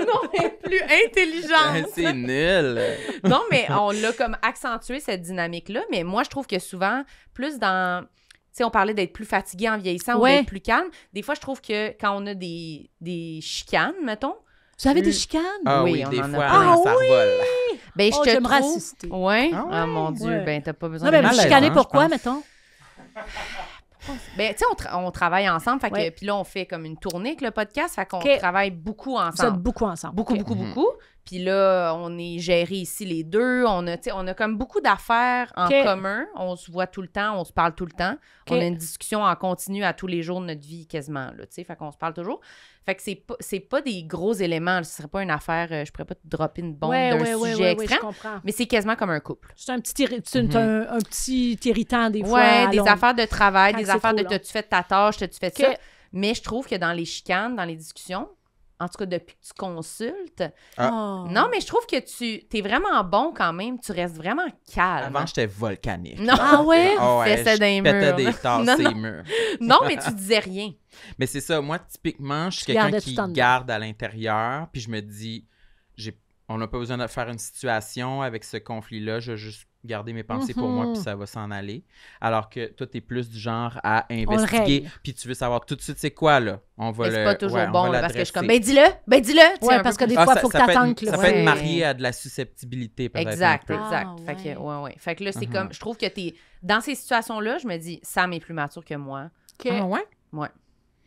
non, mais plus intelligente. C'est nul. non, mais on l'a comme accentué cette dynamique-là. Mais moi, je trouve que souvent, plus dans. Tu sais, on parlait d'être plus fatigué en vieillissant ou d'être plus calme. Des fois, je trouve que quand on a des, chicanes, mettons, vous avez des chicanes? Ah oui, on en a hein, ah, ça oui! Ben, je oh, te trouve... Ouais. Ah, oui, ah mon Dieu, ben, t'as pas besoin de... Non, mais chicaner hein, pourquoi, mettons? Ben, tu sais, on, travaille ensemble. Puis là, on fait comme une tournée avec le podcast. Fait qu'on travaille beaucoup ensemble. beaucoup ensemble. Beaucoup, beaucoup, mhm. beaucoup. Puis là, on est géré ici les deux. On a, on a comme beaucoup d'affaires en commun. On se voit tout le temps, on se parle tout le temps. On a une discussion en continu à tous les jours de notre vie quasiment. Là, fait qu'on se parle toujours. Fait que c'est pas, c'est pas des gros éléments. Ce serait pas une affaire, euh, je pourrais pas te dropper une bombe d'un sujet extrême, mais c'est quasiment comme un couple. C'est un petit, mhm. irritant des fois. Ouais, des affaires de travail, des affaires de t'as-tu fait ta tâche, tu fait ça. Mais je trouve que dans les chicanes, dans les discussions, en tout cas depuis que tu consultes. Ah. Oh. Non, mais je trouve que tu es vraiment bon quand même, tu restes vraiment calme. Avant, j'étais volcanique. Non, ah ouais, ah des tasses non, non, mais tu disais rien. Mais c'est ça, moi typiquement, je suis quelqu'un qui garde à l'intérieur, puis je me dis on n'a pas besoin de faire une situation avec ce conflit-là, je vais juste garder mes pensées pour moi, puis mhm. ça va s'en aller. Alors que toi, t'es plus du genre à investiguer, puis tu veux savoir tout de suite c'est quoi, là. On va le. C'est pas toujours bon, parce que je suis comme, ben dis-le, ben dis-le. parce que des fois, il ah, faut que t'attendes. Ça, ça peut être marié à de la susceptibilité, peut-être. Exact, ah, exact. Fait que, ouais, ouais. Fait que là, c'est uh-huh. comme, je trouve que t'es. Dans ces situations-là, je me dis, Sam est plus mature que moi. Ah, ouais? Ouais.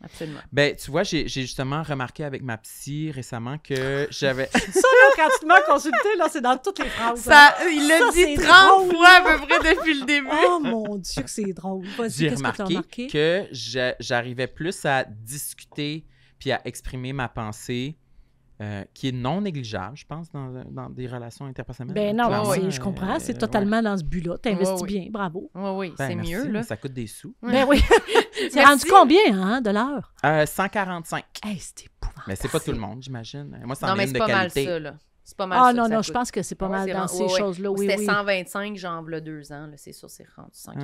Absolument. Ben, tu vois, j'ai justement remarqué avec ma psy récemment que j'avais. ça, là, quand tu m'as consulté, là, c'est dans toutes les phrases. Hein. il l'a dit 30 fois à peu près depuis le début. Oh mon Dieu, que c'est drôle. J'ai remarqué, que, remarqué? que j'arrivais plus à discuter puis à exprimer ma pensée euh, qui est non négligeable, je pense, dans, des relations interpersonnelles. Ben non, je comprends. Euh, c'est totalement dans ce but-là. Tu investis bien, bravo. Oui, oui, ben, c'est mieux. Là. Ça coûte des sous. Ben oui. c'est rendu combien hein, de l'heure? 145. Euh, c'est épouvantable. Mais c'est pas tout le monde, j'imagine. Moi, c'est en mais c'est pas Mal ça, là. C'est pas mal. Ah ça non, non, je pense que c'est pas mal dans ces choses-là. C'était 125, genre, là, deux ans. C'est sûr, c'est rendu 145$.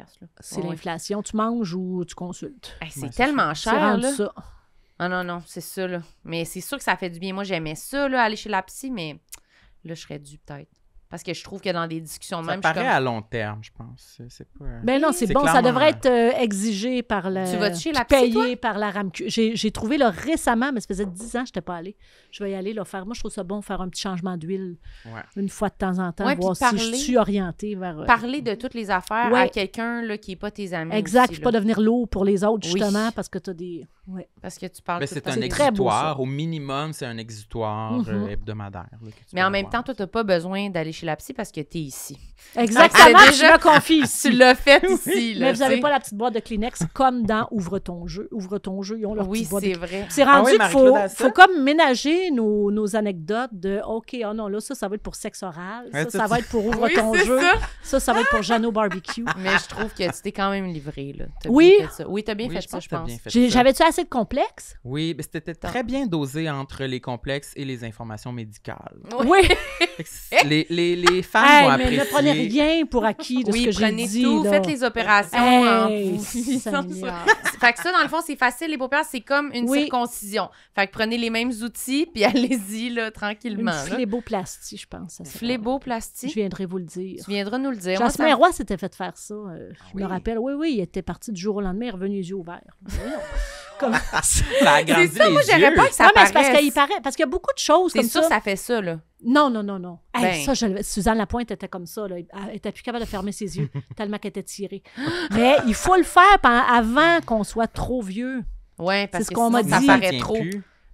Ah. C'est l'inflation. Tu manges ou tu consultes? c'est tellement cher. C'est ça. Non, ah non, non, c'est ça, là. Mais c'est sûr que ça fait du bien. Moi, j'aimais ça, là, aller chez la psy, mais là, je serais dû peut-être. Parce que je trouve que dans des discussions même. Ça paraît à long terme, je pense. Mais euh, Ben non, c'est bon. Ça devrait euh, être euh, exigé par la. Tu vas chez la Payé par la RAMQ. J'ai trouvé là récemment, mais ça faisait 10 ans que je n'étais pas allée. Je vais y aller le faire. Moi, je trouve ça bon faire un petit changement d'huile une fois de temps en temps, voir si je suis orientée vers. Parler de toutes les affaires à quelqu'un qui n'est pas tes amis. Exact. Aussi, pas devenir lourd pour les autres, justement, parce que tu as des. Parce que tu parles ben, C'est un Au minimum, c'est un exutoire mm-hmm. hebdomadaire. mais en même temps, toi, tu n'as pas besoin d'aller la psy parce que tu es ici. Exactement, déjà, je me confie ici. Tu l'as fait ici. mais vous n'avez pas la petite boîte de Kleenex comme dans Ouvre ton jeu. Ouvre ton jeu, ils ont leur oui, c'est vrai. C'est ah rendu faut, comme ménager nos, nos, anecdotes de OK, oh non, là, ça, ça va être pour sexe oral. ça, ça, va être pour Ouvre ton jeu. Ça. ça. va être pour Jeannot Barbecue. Mais je trouve que tu t'es quand même livré. Là. T'as oui. oui, tu as bien fait ça, je pense. J'avais-tu assez de complexes? Oui, mais c'était très bien dosé entre les complexes et les informations médicales. Oui. les les, femmes vont mais apprécier. Ne prenez rien pour acquis de oui, ce que j'ai dit. Tout, Faites les opérations. fait que ça, dans le fond, c'est facile. Les paupières, c'est comme une circoncision. Fait que prenez les mêmes outils puis allez-y tranquillement. Une fléboplastie, je pense. Ça, Je viendrai vous le dire. Tu viendras nous le dire. Jasmin Roy s'était fait faire ça. Euh, je ah me rappelle. Oui, oui, il était parti du jour au lendemain, il est revenu les yeux ouverts. C'est ça, moi, j'aimerais pas que ça mais parce qu'il paraît. Parce qu'il y a beaucoup de choses comme sûr ça. ça fait ça, là. Non, non, non, non. Hey, ben. ça, Suzanne Lapointe était comme ça. Là. Elle était plus capable de fermer ses yeux tellement qu'elle était tirée. Mais il faut le faire avant qu'on soit trop vieux. Oui, parce que qu'on sinon, ça paraît trop.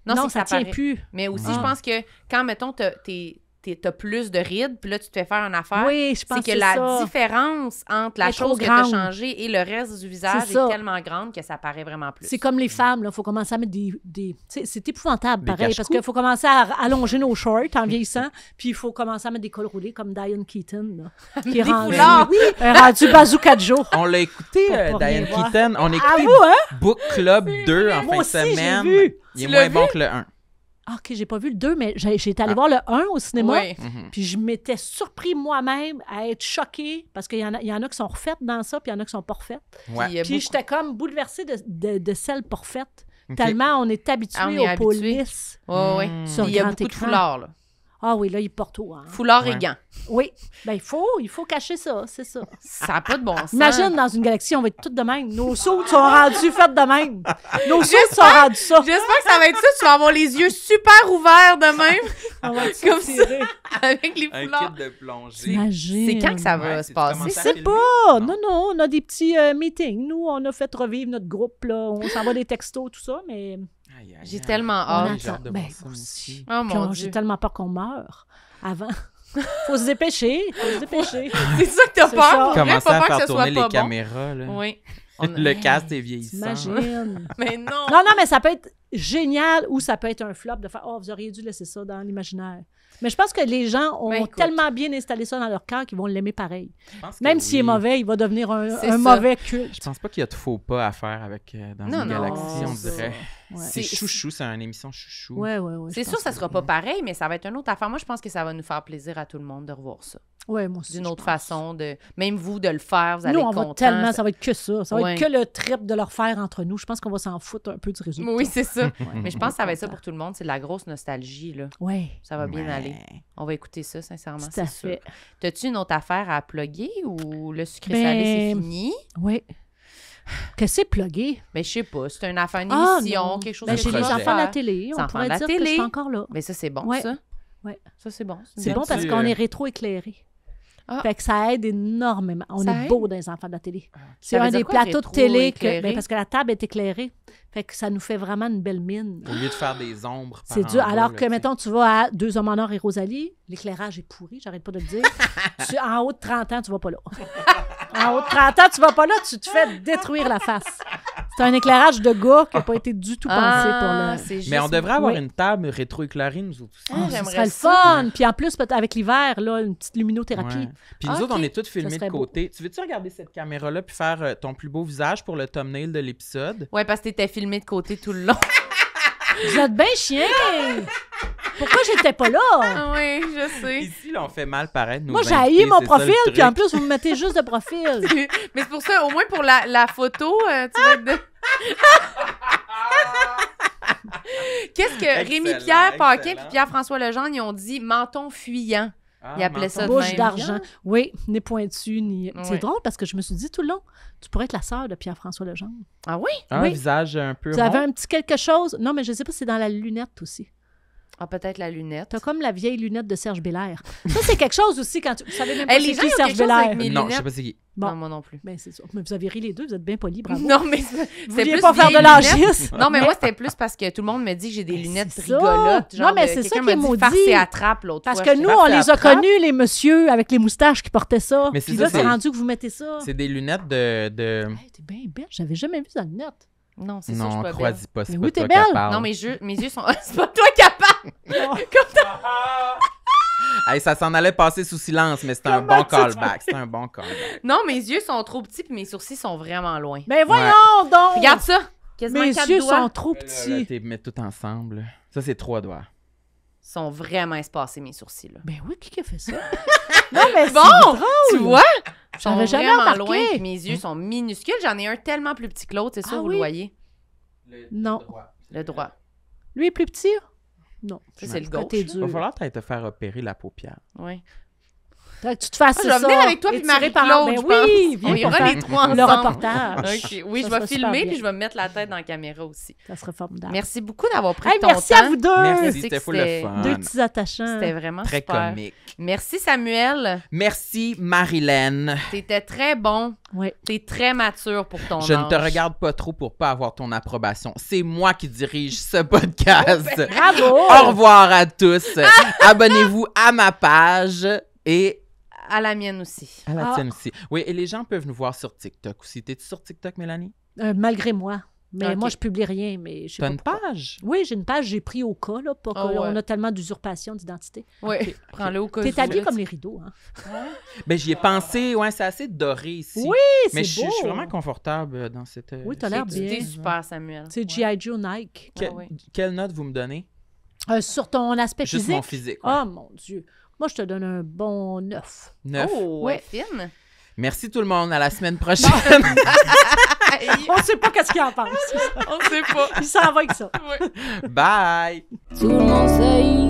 Non, c'est ça, tient plus. Mais aussi, je ah. pense que quand, mettons, t'es t'as plus de rides, puis là, tu te fais faire un affaire. Oui, je pense que C'est que la différence entre la chose qui t'as changé et le reste du visage est, tellement grande que ça paraît vraiment plus. C'est comme les femmes, là faut commencer à mettre des. c'est épouvantable, pareil, parce qu'il faut commencer à allonger nos shorts en vieillissant, puis il faut commencer à mettre des cols roulés comme Diane Keaton, là, qui rend du bazooka de On l'a écouté, euh, Diane Keaton. On ah, écoute hein? Book Club 2 en fin de semaine. Il est moins bon que le 1. Ah, OK, j'ai pas vu le 2, mais j'étais allée ah. voir le 1 au cinéma. Mhm. Puis je m'étais surpris moi-même à être choquée parce qu'il y, en a qui sont refaites dans ça, puis il y en a qui sont pas refaites. Puis j'étais comme bouleversée de, de, celles pas Tellement on est ah, habitué aux polices. Oui, hmm. il y a beaucoup de foulards, là. Ah oui, là, il porte tout. Hein? Foulard et gants. Oui. Ben, il faut, il faut cacher ça, c'est ça. Ça n'a pas de bon sens. Imagine, dans une galaxie, on va être toutes de même. Nos sauts sont rendus faites de même. Nos sauts sont rendus ça. J'espère que ça va être ça. Tu vas avoir les yeux super ouverts de même. on va être Comme ça, avec les foulards. Un kit de plongée. C'est quand que ça va se passer? Je sais pas. Non, non, on a des petits euh, meetings. Nous, on a fait revivre notre groupe. Là. On s'envoie des textos, tout ça, mais... J'ai tellement hâte. De ben, aussi. Oh, j'ai tellement peur qu'on meure avant. faut se dépêcher, faut se dépêcher. c'est ça que t'as peur? Commencer à faire tourner les caméras, là. Oui. Le cast est vieillissant. Imagine. mais non. Non, non, mais ça peut être génial ou ça peut être un flop de faire « Oh, vous auriez dû laisser ça dans l'imaginaire. » Mais je pense que les gens ont ben, tellement bien installé ça dans leur cœur qu'ils vont l'aimer pareil. Même s'il est mauvais, il va devenir un, mauvais culte. Je pense pas qu'il y a de faux pas à faire avec euh, dans une galaxie, on dirait. C'est chouchou, c'est une émission chouchou. c'est sûr, ça sera pas pareil, mais ça va être une autre affaire. Moi, je pense que ça va nous faire plaisir à tout le monde de revoir ça ouais, d'une autre façon. De, même vous, de le faire, vous allez nous, on Va tellement, ça va être que ça. Ça va être que le trip de leur faire entre nous. Je pense qu'on va s'en foutre un peu du résultat. Oui, c'est ça. Mais je pense que ça va être ça pour tout le monde. C'est de la grosse nostalgie. Là. ouais Ça va bien aller. On va écouter ça, sincèrement. C'est à T'as-tu une autre affaire à plugger ou le sucré ben... salé, c'est fini? Oui. Que c'est plugué? Mais ben, je sais pas. C'est une affaire, une ah, émission, quelque chose ça. Ben, j'ai les enfants à la télé. On pourrait dire que je suis encore là. Mais ben, ça, c'est bon, ça? Oui. Ça, c'est bon. C'est bon parce qu'on est rétro-éclairé. Ah. Fait que ça aide énormément. On est beau dans les enfants de la télé. Ah. C'est un des plateaux de télé que, ben, parce que la table est éclairée. Fait que ça nous fait vraiment une belle mine. Au lieu de faire des ombres. C'est dur. Alors que, mettons, tu vas à Deux hommes en or et Rosalie, l'éclairage est pourri, j'arrête pas de le dire. en haut de 30 ans, tu vas pas là. en haut de 30 ans, tu vas pas là, tu te fais détruire la face. C'est un éclairage de gars qui n'a pas été du tout pensé pour le. Ah, Mais on devrait avoir une table rétroéclairée, nous autres aussi. Ça ah, ah, serait le fun. Puis en plus, avec l'hiver, là, une petite luminothérapie. Puis nous autres, on est tous filmés de côté. Tu veux-tu regarder cette caméra-là puis faire euh, ton plus beau visage pour le thumbnail de l'épisode? Ouais, parce que t'étais filmé de côté tout le long. Vous êtes bien chien! Pourquoi j'étais pas là? Ah oui, je sais. Ici, on fait mal paraître. Moi, j'ai mon profil, puis en plus, vous me mettez juste de profil. Mais c'est pour ça, au moins pour la, photo, euh, tu vas Qu'est-ce que Rémi-Pierre Paquet et Pierre-François Lejeune, ils ont dit menton fuyant? Ah, ils appelaient ça bouche d'argent. Oui, ni pointu, ni. C'est drôle parce que je me suis dit tout le long, tu pourrais être la sœur de Pierre-François Lejeune. Ah oui? Un visage un peu. Tu avais un petit quelque chose. Non, mais je ne sais pas si c'est dans la lunette aussi. Ah, peut-être la lunette. T'as comme la vieille lunette de Serge Bélair. Ça, c'est quelque chose aussi quand tu. Elle est même pas qui Serge Bélair. Non, je sais pas c'est qui. Bon. Non, moi non plus. Ben, c'est sûr. Mais vous avez ri les deux, vous êtes bien polis, bravo. Non, mais c'est plus. pas faire de l'angiste. Non, mais moi, c'était plus parce que tout le monde me dit que j'ai des ben, lunettes rigolotes. non, mais euh, c'est ça qui est maudit. c'est attrape l'autre Parce que nous, on les a connus, les messieurs avec les moustaches qui portaient ça. Mais Puis là, c'est rendu que vous mettez ça. C'est des lunettes de. T'es bien belle, j'avais jamais vu sa lunette. Non, c'est ça, je pas Non, crois pas, c'est pas toi qui Non, mes yeux sont... C'est pas toi qui hey, ça s'en allait passer sous silence, mais c'était un bon callback. C'était un bon callback. Non, mes yeux sont trop petits puis mes sourcils sont vraiment loin. Mais ben, voyons donc! Regarde ça! mes yeux sont trop petits. Là, là, mets tout ensemble. Ça, c'est trois doigts. Ils sont vraiment espacés, mes sourcils. Là. Ben oui, qui a fait ça? non, mais bon, c'est drôle. tu vois? J'en sont jamais vraiment loin. mes yeux sont minuscules. J'en ai un tellement plus petit que l'autre, c'est ça, ah vous le voyez? non. Le droit. Lui est plus petit? Non. C'est le Côté dur. Il va falloir être te faire opérer la paupière. Oui tu te fasses ah, je vais venir avec toi puis Marie-Claude, ben oui, On ira les trois ensemble. Le reportage. Ah, oui, je vais filmer puis je vais me mettre la tête dans la caméra aussi. Ça serait formidable. Merci beaucoup d'avoir pris ton merci temps. Merci à vous deux. Merci, c'était fou le fun. Deux petits attachants. C'était vraiment très super. comique. Merci Samuel. Merci Marilyn. T'étais très bon. Oui. T'es très mature pour ton Je ne te regarde pas trop pour pas avoir ton approbation. C'est moi qui dirige ce podcast. Bravo. Au revoir à tous. Abonnez-vous à ma page et à la mienne aussi. À la ah. tienne aussi. Oui, et les gens peuvent nous voir sur TikTok aussi. T'es-tu sur TikTok, Mélanie? Euh, malgré moi. Mais moi, je publie rien. Mais je T'as une page? Oui, j'ai une page. J'ai pris au cas, là. parce ah qu'on a tellement d'usurpation d'identité. Oui, prends-le au cas. T'es habillé comme les rideaux, hein? Ben, j'y ai pensé. Ouais, c'est assez doré ici. Oui, c'est Mais je, suis vraiment confortable euh, dans cette... Euh, oui, t'as l'air bien. C'est super, Samuel. C'est G.I. Joe Nike. Ah quelle note vous me donnez? sur ton aspect physique. Juste mon physique. Oh mon Dieu. Moi, je te donne un bon 9. 9. Oh, ouais. fine. Merci tout le monde. À la semaine prochaine. On ne sait pas qu'est-ce qu'il en pense. On ne sait pas. Il s'en va avec ça. Ouais. Bye. Tout le monde sait.